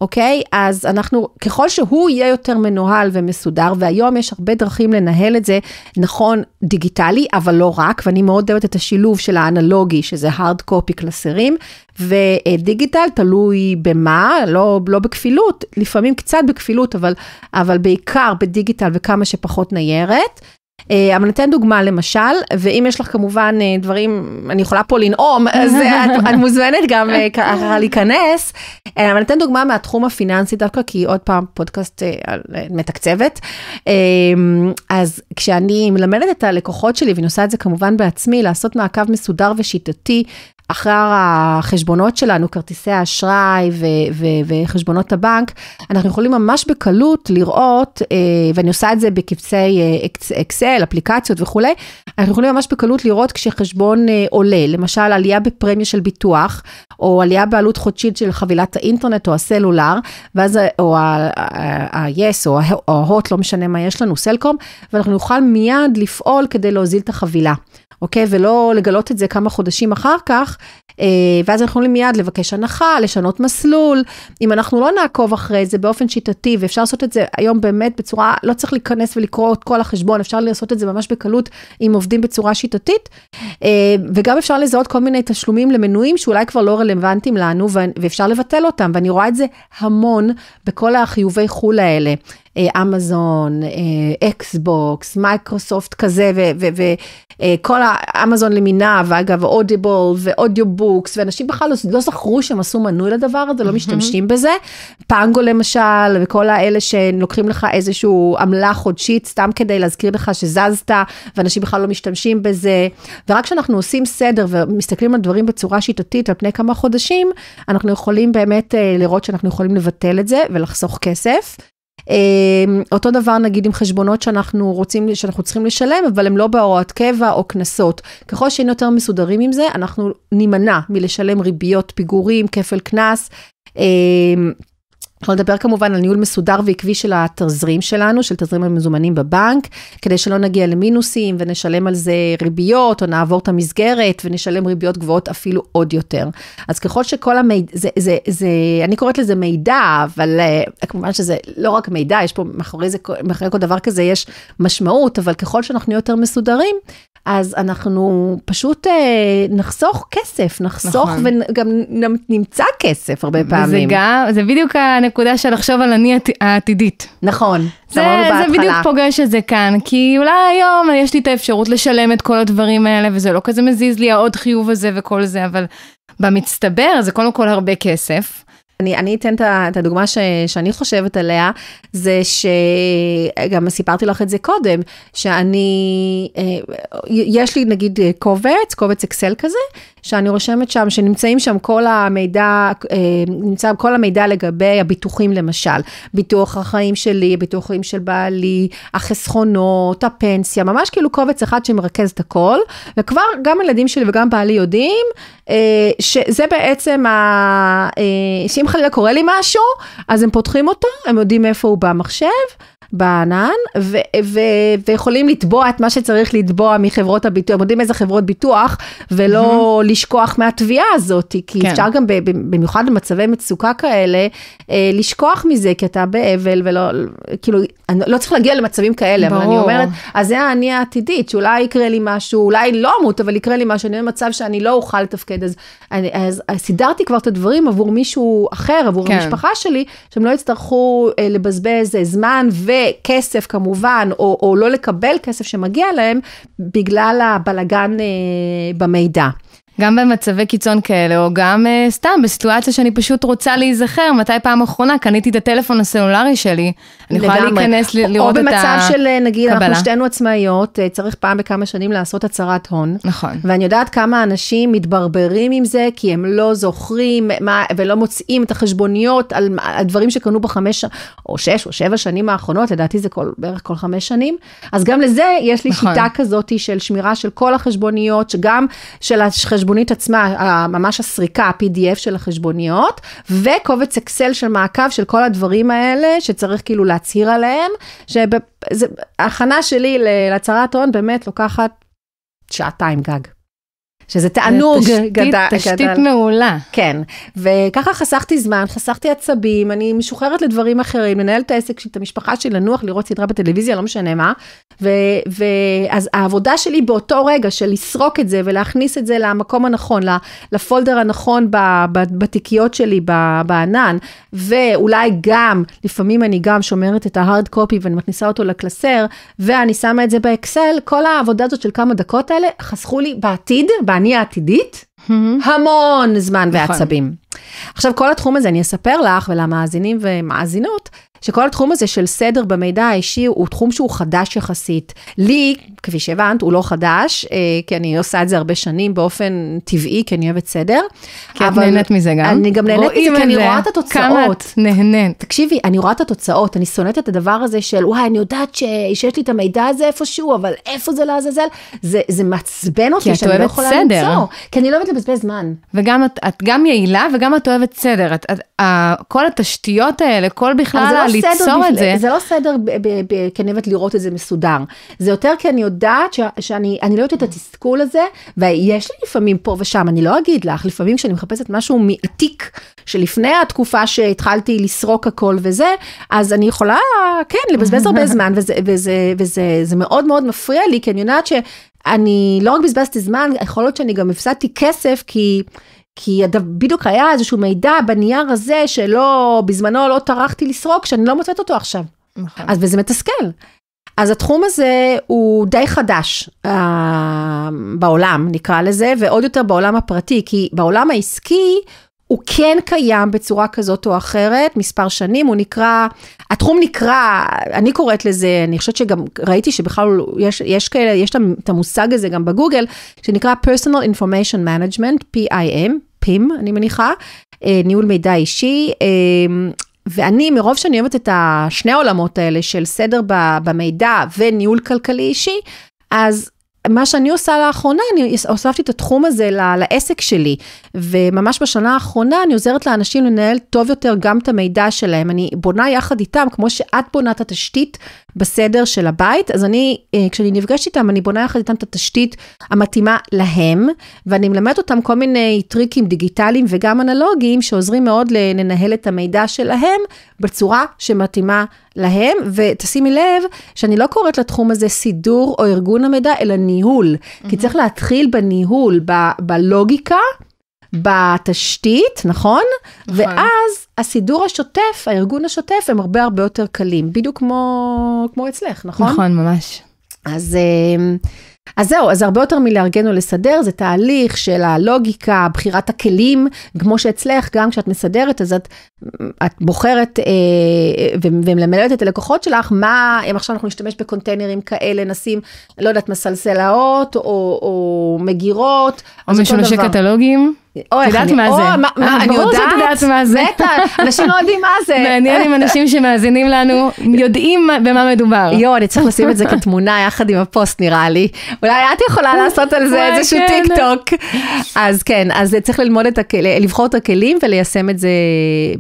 אוקיי? אז אנחנו, ככל שהוא יהיה יותר מנוהל ומסודר, והיום יש הרבה דרכים לנהל את זה, נכון, דיגיטלי, אבל לא רק, ואני מאוד אוהבת את השילוב של האנלוגי, שזה hard copy קלסרים, ודיגיטל תלוי במה, לא, לא בכפילות, לפעמים קצת בכפילות, אבל, אבל בעיקר בדיגיטל וכמה שפחות ניירת. אה, אבל נותן דוגמה למשל, ואם יש לך כמובן אה, דברים, אני יכולה פה לנאום, <laughs> אז אה, את את מוזמנת גם ככה להיכנס, אבל נותן דוגמה מהתחום הפיננסי דווקא, כי עוד פעם פודקאסט מתקצבת. אז כשאני מלמדת את הלקוחות שלי, ואני עושה את זה כמובן בעצמי, לעשות מעקב מסודר ושיטתי. אחר החשבונות שלנו, כרטיסי האשראי ו- ו- וחשבונות הבנק, אנחנו יכולים ממש בקלות לראות, אה, ואני עושה את זה בקבצי אה, אקסל, אפליקציות וכולי, אנחנו יכולים ממש בקלות לראות כשחשבון אה, עולה, למשל עלייה בפרמיה של ביטוח, או עלייה בעלות חודשית של חבילת האינטרנט או הסלולר, ואז, או ה-yes או ה-hot, לא משנה מה יש לנו, סלקום, ואנחנו נוכל מיד לפעול כדי להוזיל את החבילה. אוקיי? ולא לגלות את זה כמה חודשים אחר כך, אה, ואז אנחנו יכולים מיד לבקש הנחה, לשנות מסלול. אם אנחנו לא נעקוב אחרי זה באופן שיטתי, ואפשר לעשות את זה היום באמת בצורה, לא צריך להיכנס ולקרוא את כל החשבון, אפשר לעשות את זה ממש בקלות אם עובדים בצורה שיטתית, אה, וגם אפשר לזהות כל מיני תשלומים למנויים שאולי כבר לא רלוונטיים לנו, ואפשר לבטל אותם, ואני רואה את זה המון בכל החיובי חו"ל האלה. אה, אמזון, אה, אקסבוקס, מייקרוסופט כזה, וכל אה, האמזון למיניו, אגב, אודיבול ואודיובוקס, ואנשים בכלל לא, לא זכרו שהם עשו מנוי לדבר הזה, לא mm-hmm. משתמשים בזה. פנגו למשל, וכל האלה שלוקחים לך איזשהו עמלה חודשית, סתם כדי להזכיר לך שזזת, ואנשים בכלל לא משתמשים בזה. ורק כשאנחנו עושים סדר ומסתכלים על דברים בצורה שיטתית על פני כמה חודשים, אנחנו יכולים באמת לראות שאנחנו יכולים לבטל את זה ולחסוך כסף. אמ, אותו דבר נגיד עם חשבונות שאנחנו רוצים, שאנחנו צריכים לשלם, אבל הם לא בהוראת קבע או קנסות. ככל שהיינו יותר מסודרים עם זה, אנחנו נימנע מלשלם ריביות פיגורים, כפל קנס. אמ, אנחנו נדבר כמובן על ניהול מסודר ועקבי של התזרים שלנו, של תזרים המזומנים בבנק, כדי שלא נגיע למינוסים ונשלם על זה ריביות, או נעבור את המסגרת ונשלם ריביות גבוהות אפילו עוד יותר. אז ככל שכל המידע, זה, זה, זה, אני קוראת לזה מידע, אבל uh, כמובן שזה לא רק מידע, יש פה מאחורי, זה, מאחורי כל דבר כזה יש משמעות, אבל ככל שאנחנו יותר מסודרים, אז אנחנו פשוט אה, נחסוך כסף, נחסוך נכון. וגם נמצא כסף הרבה פעמים. וזה גם, זה בדיוק הנקודה של לחשוב על אני העתידית. נכון, זה, זה בדיוק פוגש את זה כאן, כי אולי היום יש לי את האפשרות לשלם את כל הדברים האלה, וזה לא כזה מזיז לי העוד חיוב הזה וכל זה, אבל במצטבר זה קודם כל הרבה כסף. אני, אני אתן את הדוגמה ש, שאני חושבת עליה, זה שגם סיפרתי לך את זה קודם, שאני, אה, יש לי נגיד קובץ, קובץ אקסל כזה, שאני רושמת שם, שנמצאים שם כל המידע, אה, נמצא כל המידע לגבי הביטוחים למשל, ביטוח החיים שלי, ביטוחים של בעלי, החסכונות, הפנסיה, ממש כאילו קובץ אחד שמרכז את הכל, וכבר גם הילדים שלי וגם בעלי יודעים, אה, שזה בעצם, ה, שאם חלילה קורה לי משהו, אז הם פותחים אותו, הם יודעים מאיפה הוא במחשב, בענן, ו- ו- ויכולים לתבוע את מה שצריך לתבוע מחברות הביטוח, הם יודעים איזה חברות ביטוח, ולא mm-hmm. לשכוח מהתביעה הזאת, כי כן. אפשר גם ב- במיוחד במצבי מצוקה כאלה, אה, לשכוח מזה, כי אתה באבל ולא, כאילו, אני לא צריך להגיע למצבים כאלה, ברור. אבל אני אומרת, אז זה האני העתידית, שאולי יקרה לי משהו, אולי לא אמות, אבל יקרה לי משהו, אני אהיה במצב שאני לא אוכל לתפקד, אז, אני, אז, אז סידרתי כבר את הדברים עבור מישהו אחר, עבור כן. המשפחה שלי, שהם לא יצטרכו אה, לבזבז אה, זמן ו... בכסף כמובן, או, או לא לקבל כסף שמגיע להם, בגלל הבלגן אה, במידע. גם במצבי קיצון כאלה, או גם uh, סתם בסיטואציה שאני פשוט רוצה להיזכר מתי פעם אחרונה קניתי את הטלפון הסלולרי שלי. אני לגמרי. יכולה להיכנס ל- לראות את הקבלה. או במצב של אה, נגיד, קבלה. אנחנו שתינו עצמאיות, אה, צריך פעם בכמה שנים לעשות הצהרת הון. נכון. ואני יודעת כמה אנשים מתברברים עם זה, כי הם לא זוכרים מה, ולא מוצאים את החשבוניות על, על דברים שקנו בחמש, או שש או שבע שנים האחרונות, לדעתי זה כל, בערך כל חמש שנים. אז גם לזה יש לי נכון. שיטה כזאת של שמירה של כל החשבוניות, שגם של החשבוניות. החשבונית עצמה, ממש הסריקה, ה-PDF של החשבוניות, וקובץ אקסל של מעקב של כל הדברים האלה, שצריך כאילו להצהיר עליהם, שההכנה שלי להצהרת הון באמת לוקחת שעתיים גג. שזה תענוג תשתית, גדל. תשתית גדל. מעולה. כן, וככה חסכתי זמן, חסכתי עצבים, אני משוחררת לדברים אחרים, לנהל את העסק את המשפחה שלי, לנוח, לראות סדרה בטלוויזיה, לא משנה מה. ואז העבודה שלי באותו רגע של לסרוק את זה ולהכניס את זה למקום הנכון, לפולדר הנכון בתיקיות שלי, בענן, ואולי גם, לפעמים אני גם שומרת את ההארד קופי ואני מכניסה אותו לקלסר, ואני שמה את זה באקסל, כל העבודה הזאת של כמה דקות האלה חסכו לי בעתיד, בעתיד אני העתידית, mm-hmm. המון זמן נכון. ועצבים. עכשיו, כל התחום הזה, אני אספר לך ולמאזינים ומאזינות, שכל התחום הזה של סדר במידע האישי הוא תחום שהוא חדש יחסית. לי, כפי שהבנת, הוא לא חדש, אה, כי אני עושה את זה הרבה שנים באופן טבעי, כי אני אוהבת סדר. כי את נהנית מזה גם. אני גם נהנית מזה, כי אני רואה את התוצאות. כמה את נהנית. תקשיבי, אני רואה את התוצאות, אני שונאת את הדבר הזה של, וואי, אני יודעת ש... שיש לי את המידע הזה איפשהו, אבל איפה זה לעזאזל? זה, זה מעצבן אותי שאני לא יכולה סדר. למצוא. כי אני לא אוהבת לבזבז זמן. וגם את, את גם יעילה וגם את אוהבת סדר. את, את, את, כל התשתיות האלה, כל בכלל... לא ליצור את זה. זה לא סדר כנבת לראות את זה מסודר. זה יותר כי אני יודעת שאני לא יודעת את התסכול הזה, ויש לי לפעמים פה ושם, אני לא אגיד לך, לפעמים כשאני מחפשת משהו מעתיק, שלפני התקופה שהתחלתי לסרוק הכל וזה, אז אני יכולה, כן, לבזבז הרבה <laughs> זמן, וזה מאוד מאוד מפריע לי, כי אני יודעת ש... אני לא רק בזבזתי זמן, יכול להיות שאני גם הפסדתי כסף, כי כי בדיוק היה איזשהו מידע בנייר הזה שלא, בזמנו לא טרחתי לסרוק, שאני לא מוצאת אותו עכשיו. נכון. אז וזה מתסכל. אז התחום הזה הוא די חדש uh, בעולם, נקרא לזה, ועוד יותר בעולם הפרטי, כי בעולם העסקי הוא כן קיים בצורה כזאת או אחרת, מספר שנים, הוא נקרא, התחום נקרא, אני קוראת לזה, אני חושבת שגם ראיתי שבכלל יש, יש כאלה, יש את המושג הזה גם בגוגל, שנקרא Personal Information Management, PIM, דפים, אני מניחה, אה, ניהול מידע אישי. אה, ואני, מרוב שאני אוהבת את שני העולמות האלה של סדר במידע וניהול כלכלי אישי, אז מה שאני עושה לאחרונה, אני הוספתי את התחום הזה לעסק שלי, וממש בשנה האחרונה אני עוזרת לאנשים לנהל טוב יותר גם את המידע שלהם. אני בונה יחד איתם, כמו שאת בונה את התשתית בסדר של הבית, אז אני, אה, כשאני נפגשת איתם, אני בונה יחד איתם את התשתית המתאימה להם, ואני מלמדת אותם כל מיני טריקים דיגיטליים וגם אנלוגיים, שעוזרים מאוד לנהל את המידע שלהם בצורה שמתאימה להם, ותשימי לב שאני לא קוראת לתחום הזה סידור או ארגון המידע, אלא ניהול. Mm-hmm. כי צריך להתחיל בניהול, ב- בלוגיקה, בתשתית, נכון? נכון? ואז הסידור השוטף, הארגון השוטף, הם הרבה הרבה יותר קלים, בדיוק כמו, כמו אצלך, נכון? נכון, ממש. אז... אה, אז זהו, אז הרבה יותר מלארגן או לסדר, זה תהליך של הלוגיקה, בחירת הכלים, כמו שאצלך, גם כשאת מסדרת, אז את, את בוחרת אה, ומלמדת את הלקוחות שלך, מה, אם עכשיו אנחנו נשתמש בקונטיינרים כאלה, נשים, לא יודעת, מסלסלאות או, או מגירות, או משולשי קטלוגים. את יודעת מה זה. אני יודעת, ברור שאת יודעת מה זה. אנשים לא יודעים מה זה. מעניין אם אנשים שמאזינים לנו יודעים במה מדובר. יואו, אני צריך לשים את זה כתמונה יחד עם הפוסט נראה לי. אולי את יכולה oh לעשות על זה איזשהו טיק טוק. אז כן, אז צריך ללמוד את הכלים, לבחור את הכלים וליישם את זה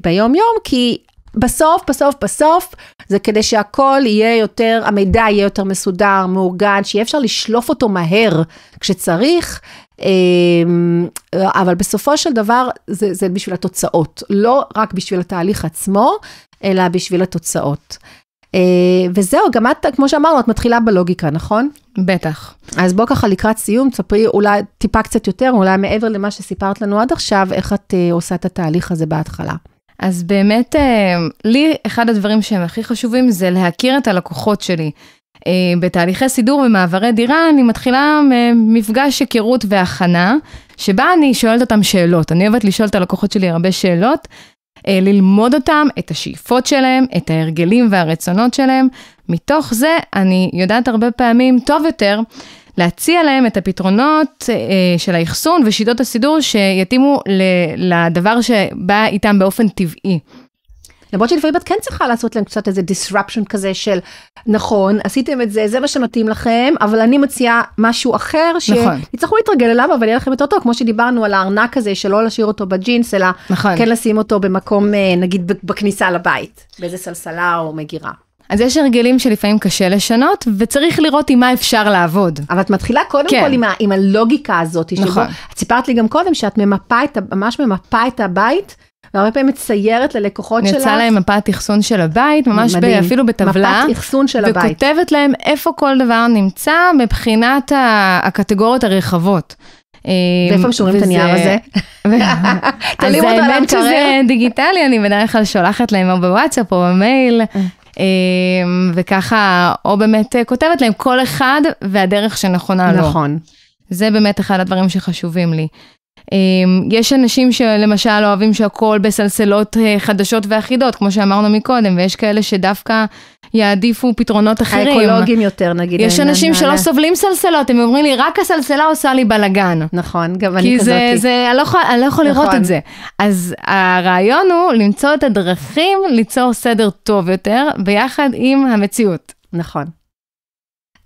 ביום יום, כי בסוף, בסוף, בסוף, זה כדי שהכל יהיה יותר, המידע יהיה יותר מסודר, מאורגן, שיהיה אפשר לשלוף אותו מהר כשצריך, אמ, אבל בסופו של דבר זה, זה בשביל התוצאות, לא רק בשביל התהליך עצמו, אלא בשביל התוצאות. אה, וזהו, גם את, כמו שאמרנו, את מתחילה בלוגיקה, נכון? בטח. אז בוא ככה לקראת סיום, תספרי אולי טיפה קצת יותר, אולי מעבר למה שסיפרת לנו עד עכשיו, איך את אה, עושה את התהליך הזה בהתחלה. אז באמת, אה, לי אחד הדברים שהם הכי חשובים זה להכיר את הלקוחות שלי. אה, בתהליכי סידור ומעברי דירה, אני מתחילה מפגש היכרות והכנה, שבה אני שואלת אותם שאלות. אני אוהבת לשאול את הלקוחות שלי הרבה שאלות, אה, ללמוד אותם, את השאיפות שלהם, את ההרגלים והרצונות שלהם. מתוך זה אני יודעת הרבה פעמים טוב יותר להציע להם את הפתרונות אה, של האחסון ושיטות הסידור שיתאימו לדבר שבא איתם באופן טבעי. למרות שלפעמים את כן צריכה לעשות להם קצת איזה disruption כזה של, נכון, עשיתם את זה, זה מה שמתאים לכם, אבל אני מציעה משהו אחר, שיצטרכו נכון. להתרגל אליו, אבל יהיה לכם יותר טוב, כמו שדיברנו על הארנק הזה, שלא להשאיר אותו בג'ינס, אלא נכון. כן לשים אותו במקום, אה, נגיד, בכניסה לבית, באיזה סלסלה או מגירה. אז יש הרגלים שלפעמים קשה לשנות, וצריך לראות עם מה אפשר לעבוד. אבל את מתחילה קודם כן. כל עם, ה, עם הלוגיקה הזאת. נכון. שבו, את סיפרת לי גם קודם שאת ממפה את, ממש ממפה את הבית. והרבה פעמים מציירת ללקוחות שלה. יצא להם מפת אחסון של הבית, ממש ב, אפילו בטבלה. מפת אחסון של וכותבת הבית. וכותבת להם איפה כל דבר נמצא מבחינת הקטגוריות הרחבות. אה, ואיפה שומרים את הנייר הזה? <laughs> אז האמת אה, שזה דיגיטלי, אני בדרך כלל שולחת להם או בוואטסאפ או במייל. אה. וככה, או באמת כותבת להם כל אחד והדרך שנכונה לו. נכון. זה באמת אחד הדברים שחשובים לי. אמ, יש אנשים שלמשל אוהבים שהכול בסלסלות אה, חדשות ואחידות, כמו שאמרנו מקודם, ויש כאלה שדווקא יעדיפו פתרונות אחרים. האקולוגים יותר נגיד. יש אנשים שלא סובלים סלסלות, הם אומרים לי, רק הסלסלה עושה לי בלאגן. נכון, גם אני כזאתי. כי אני לא יכול, אני לא יכול נכון. לראות את זה. אז הרעיון הוא למצוא את הדרכים ליצור סדר טוב יותר, ביחד עם המציאות. נכון.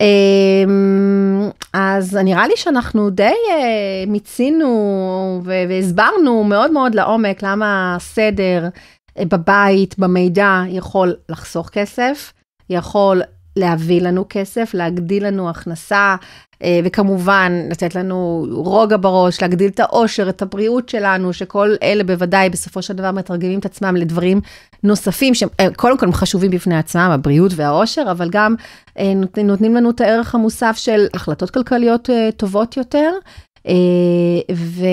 אמ, אז נראה לי שאנחנו די אה, מיצינו והסברנו מאוד מאוד לעומק למה הסדר אה, בבית, במידע, יכול לחסוך כסף, יכול להביא לנו כסף, להגדיל לנו הכנסה, אה, וכמובן לתת לנו רוגע בראש, להגדיל את העושר, את הבריאות שלנו, שכל אלה בוודאי בסופו של דבר מתרגמים את עצמם לדברים נוספים, שהם אה, קודם כל הם חשובים בפני עצמם, הבריאות והעושר, אבל גם אה, נותנים לנו את הערך המוסף של החלטות כלכליות טובות יותר. ו,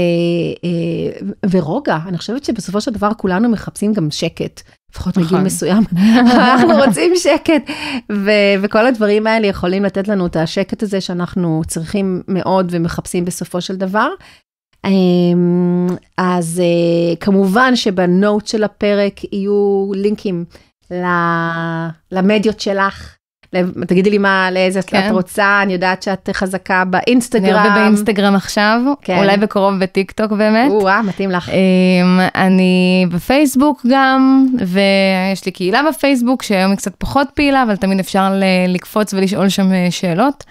ורוגע, אני חושבת שבסופו של דבר כולנו מחפשים גם שקט. לפחות נכון. מגיל מסוים, <laughs> אנחנו רוצים שקט. ו- וכל הדברים האלה יכולים לתת לנו את השקט הזה שאנחנו צריכים מאוד ומחפשים בסופו של דבר. אמ, אז אה, כמובן שבנוט של הפרק יהיו לינקים למדיות שלך, תגידי לי מה, לאיזה כן. את רוצה, אני יודעת שאת חזקה באינסטגרם. אני הרבה באינסטגרם עכשיו, כן. אולי בקרוב בטיק טוק באמת. או-אה, מתאים לך. אמ, אני בפייסבוק גם, ויש לי קהילה בפייסבוק, שהיום היא קצת פחות פעילה, אבל תמיד אפשר לקפוץ ולשאול שם אה, שאלות.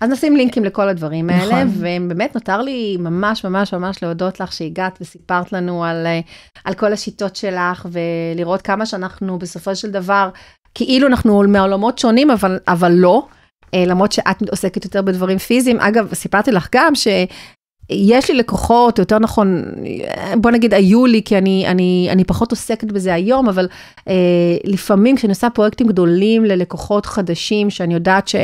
אז נשים לינקים לכל הדברים האלה, נכון. ובאמת נותר לי ממש ממש ממש להודות לך שהגעת וסיפרת לנו על, אה, על כל השיטות שלך, ולראות כמה שאנחנו בסופו של דבר כאילו אנחנו מעולמות שונים, אבל, אבל לא. אה, למרות שאת עוסקת יותר בדברים פיזיים. אגב, סיפרתי לך גם שיש לי לקוחות, יותר נכון, בוא נגיד היו לי, כי אני, אני, אני פחות עוסקת בזה היום, אבל אה, לפעמים כשאני עושה פרויקטים גדולים ללקוחות חדשים, שאני יודעת ש...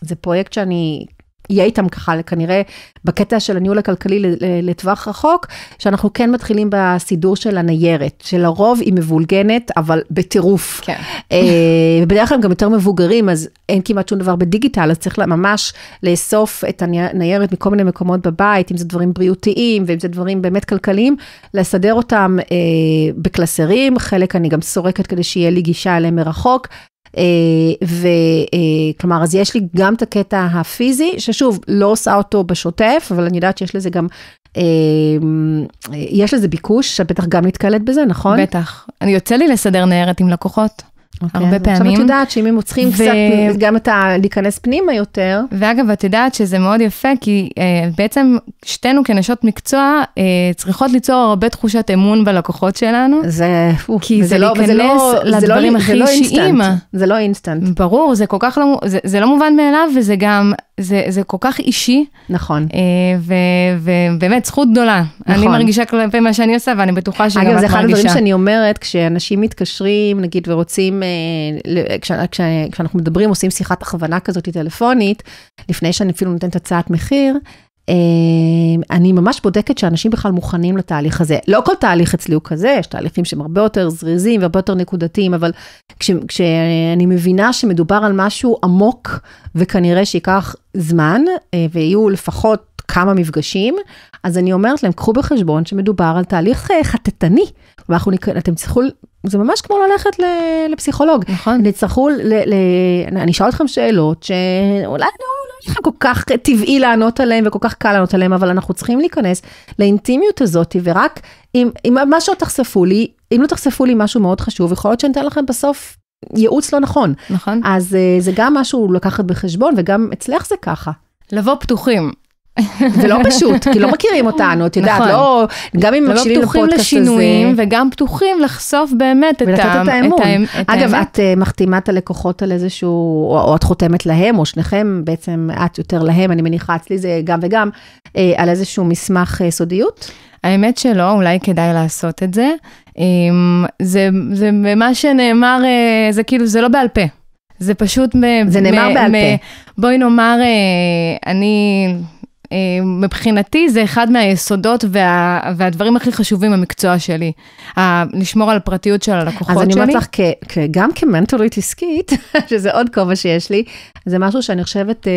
זה פרויקט שאני יהיה איתם ככה כנראה בקטע של הניהול הכלכלי לטווח רחוק, שאנחנו כן מתחילים בסידור של הניירת, שלרוב היא מבולגנת, אבל בטירוף. כן. אה, בדרך כלל הם גם יותר מבוגרים, אז אין כמעט שום דבר בדיגיטל, אז צריך ממש לאסוף את הניירת מכל מיני מקומות בבית, אם זה דברים בריאותיים ואם זה דברים באמת כלכליים, לסדר אותם אה, בקלסרים, חלק אני גם סורקת כדי שיהיה לי גישה אליהם מרחוק. אה, וכלומר, אה, אז יש לי גם את הקטע הפיזי, ששוב, לא עושה אותו בשוטף, אבל אני יודעת שיש לזה גם, אה, יש לזה ביקוש, שאת בטח גם נתקלת בזה, נכון? בטח. אני יוצא לי לסדר ניירת עם לקוחות. Okay, אוקיי, הרבה פעמים. עכשיו את יודעת שאם הם עוצרים ו... קצת גם את ה... להיכנס פנימה יותר. ואגב, את יודעת שזה מאוד יפה, כי אה, בעצם שתינו כנשות מקצוע אה, צריכות ליצור הרבה תחושת אמון בלקוחות שלנו. זה, כי זה, זה לא, לא- להיכנס לא, לדברים זה לא, הכי אישיים. זה לא אינסטנט. ברור, זה כל כך לא, זה, זה לא מובן מאליו, וזה גם, זה, זה כל כך אישי. נכון. אה, ובאמת, זכות גדולה. נכון. אני מרגישה כלפי מה שאני עושה, ואני בטוחה שגם את מרגישה. אגב, זה אחד הדברים שאני אומרת, כשאנשים מתקשרים, נגיד, ורוצים, אה, כש, כש, כשאנחנו מדברים, עושים שיחת הכוונה כזאת טלפונית, לפני שאני אפילו נותנת הצעת מחיר, אה, אני ממש בודקת שאנשים בכלל מוכנים לתהליך הזה. לא כל תהליך אצלי הוא כזה, יש תהליכים שהם הרבה יותר זריזים והרבה יותר נקודתיים, אבל כש, כשאני מבינה שמדובר על משהו עמוק, וכנראה שייקח זמן, אה, ויהיו לפחות כמה מפגשים, אז אני אומרת להם, קחו בחשבון שמדובר על תהליך אה, חטטני, ואנחנו נקרא, אתם תצטרכו, זה ממש כמו ללכת ל... לפסיכולוג. נכון. נצטרכו, ל... ל... אני אשאל אתכם שאלות שאולי לא לא יהיה לכם כל כך טבעי לענות עליהן וכל כך קל לענות עליהן, אבל אנחנו צריכים להיכנס לאינטימיות הזאת, ורק אם, אם מה שלא תחשפו לי, אם לא תחשפו לי משהו מאוד חשוב, יכול להיות שניתן לכם בסוף ייעוץ לא נכון. נכון. אז אה, זה גם משהו לקחת בחשבון, וגם אצלך זה ככה. לבוא פתוחים, זה <laughs> לא פשוט, כי לא מכירים אותנו, את יודעת, נכון. לא, גם אם מקשיבים לפודקאסט הזה. ולא פתוחים לשינויים, וגם פתוחים לחשוף באמת את, ה... את האמון. אגב, את אה, מחתימה את הלקוחות על איזשהו, או, את חותמת להם, או שניכם, בעצם את יותר להם, אני מניחה, אצלי זה גם וגם, אה, על איזשהו מסמך אה, סודיות? האמת שלא, אולי כדאי לעשות את זה. אמ, זה, זה מה שנאמר, זה כאילו, זה לא בעל פה. זה פשוט... זה נאמר בעל פה. בואי נאמר, אני... אה, מבחינתי זה אחד מהיסודות וה, והדברים הכי חשובים במקצוע שלי, לשמור על הפרטיות של הלקוחות שלי. אז אני אומרת לך, גם כמנטורית עסקית, <laughs> שזה עוד כובע שיש לי, זה משהו שאני חושבת, אה,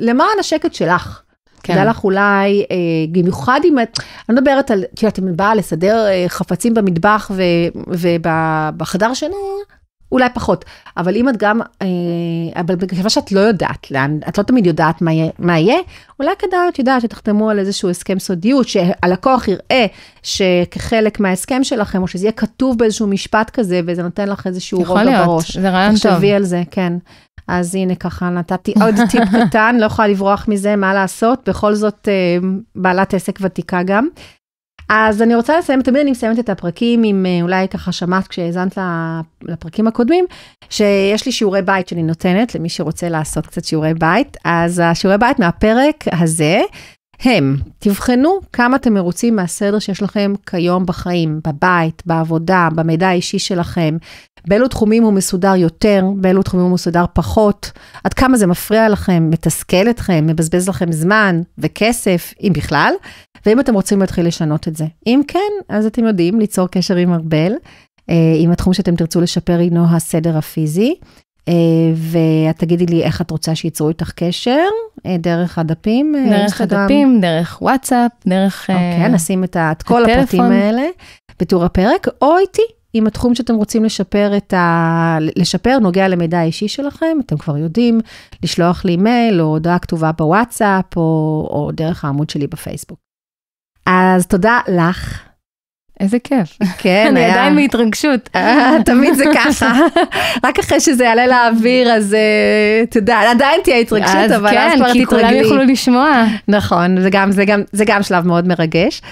למען השקט שלך. כן. תודה לך אולי, אה, במיוחד אם את, אני מדברת על, כאילו את באה לסדר חפצים במטבח ובחדר שינה, אולי פחות, אבל אם את גם, אה, אבל בגלל שאת לא יודעת לאן, את לא תמיד יודעת מה יהיה, מה יהיה אולי כדאי, את יודעת, שתחתמו על איזשהו הסכם סודיות, שהלקוח יראה שכחלק מההסכם שלכם, או שזה יהיה כתוב באיזשהו משפט כזה, וזה נותן לך איזשהו רוב להיות, בראש. זה רעיון טוב. תחשבי על זה, כן. אז הנה ככה נתתי עוד טיפ <laughs> קטן, לא יכולה לברוח מזה, מה לעשות, בכל זאת אה, בעלת עסק ותיקה גם. אז אני רוצה לסיים, תמיד אני מסיימת את הפרקים עם אה, אולי ככה שמעת כשהאזנת לפרקים הקודמים, שיש לי שיעורי בית שאני נותנת למי שרוצה לעשות קצת שיעורי בית. אז השיעורי בית מהפרק הזה הם, תבחנו כמה אתם מרוצים מהסדר שיש לכם כיום בחיים, בבית, בעבודה, במידע האישי שלכם, באילו תחומים הוא מסודר יותר, באילו תחומים הוא מסודר פחות, עד כמה זה מפריע לכם, מתסכל אתכם, מבזבז לכם זמן וכסף, אם בכלל. ואם אתם רוצים להתחיל לשנות את זה. אם כן, אז אתם יודעים ליצור קשר עם ארבל. אם אה, התחום שאתם תרצו לשפר הינו הסדר הפיזי, אה, ואת תגידי לי איך את רוצה שייצרו איתך קשר, אה, דרך הדפים, דרך אינסטגרם. הדפים, דרך וואטסאפ, דרך... אוקיי, okay, נשים את, את כל הטלפון. הפרטים האלה בתור הפרק, או איתי. אם התחום שאתם רוצים לשפר, את ה... לשפר נוגע למידע האישי שלכם, אתם כבר יודעים לשלוח לי מייל או הודעה כתובה בוואטסאפ או, או דרך העמוד שלי בפייסבוק. אז תודה לך. איזה כיף. כן, אני היה... עדיין בהתרגשות. אה, תמיד זה ככה. <laughs> רק אחרי שזה יעלה לאוויר, אז אה, אתה יודע, עדיין תהיה התרגשות, אבל אז כן, כבר תתרגלי. אז כן, כי כולם יוכלו לשמוע. נכון, זה גם, זה גם שלב מאוד מרגש.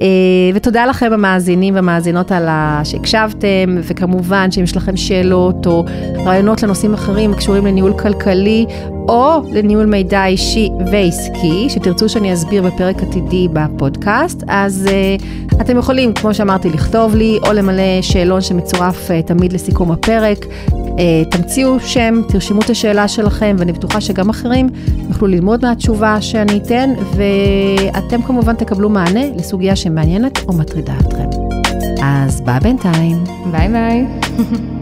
אה, ותודה לכם המאזינים והמאזינות על שהקשבתם, וכמובן שאם יש לכם שאלות או רעיונות לנושאים אחרים הקשורים לניהול כלכלי, או לניהול מידע אישי ועסקי, שתרצו שאני אסביר בפרק עתידי בפודקאסט, אז uh, אתם יכולים, כמו שאמרתי, לכתוב לי או למלא שאלון שמצורף אה, תמיד לסיכום הפרק. אה, תמציאו שם, תרשמו את השאלה שלכם, ואני בטוחה שגם אחרים יוכלו ללמוד מהתשובה שאני אתן, ואתם כמובן תקבלו מענה לסוגיה שמעניינת או מטרידה אתכם. אז ביי בינתיים. ביי ביי. <laughs>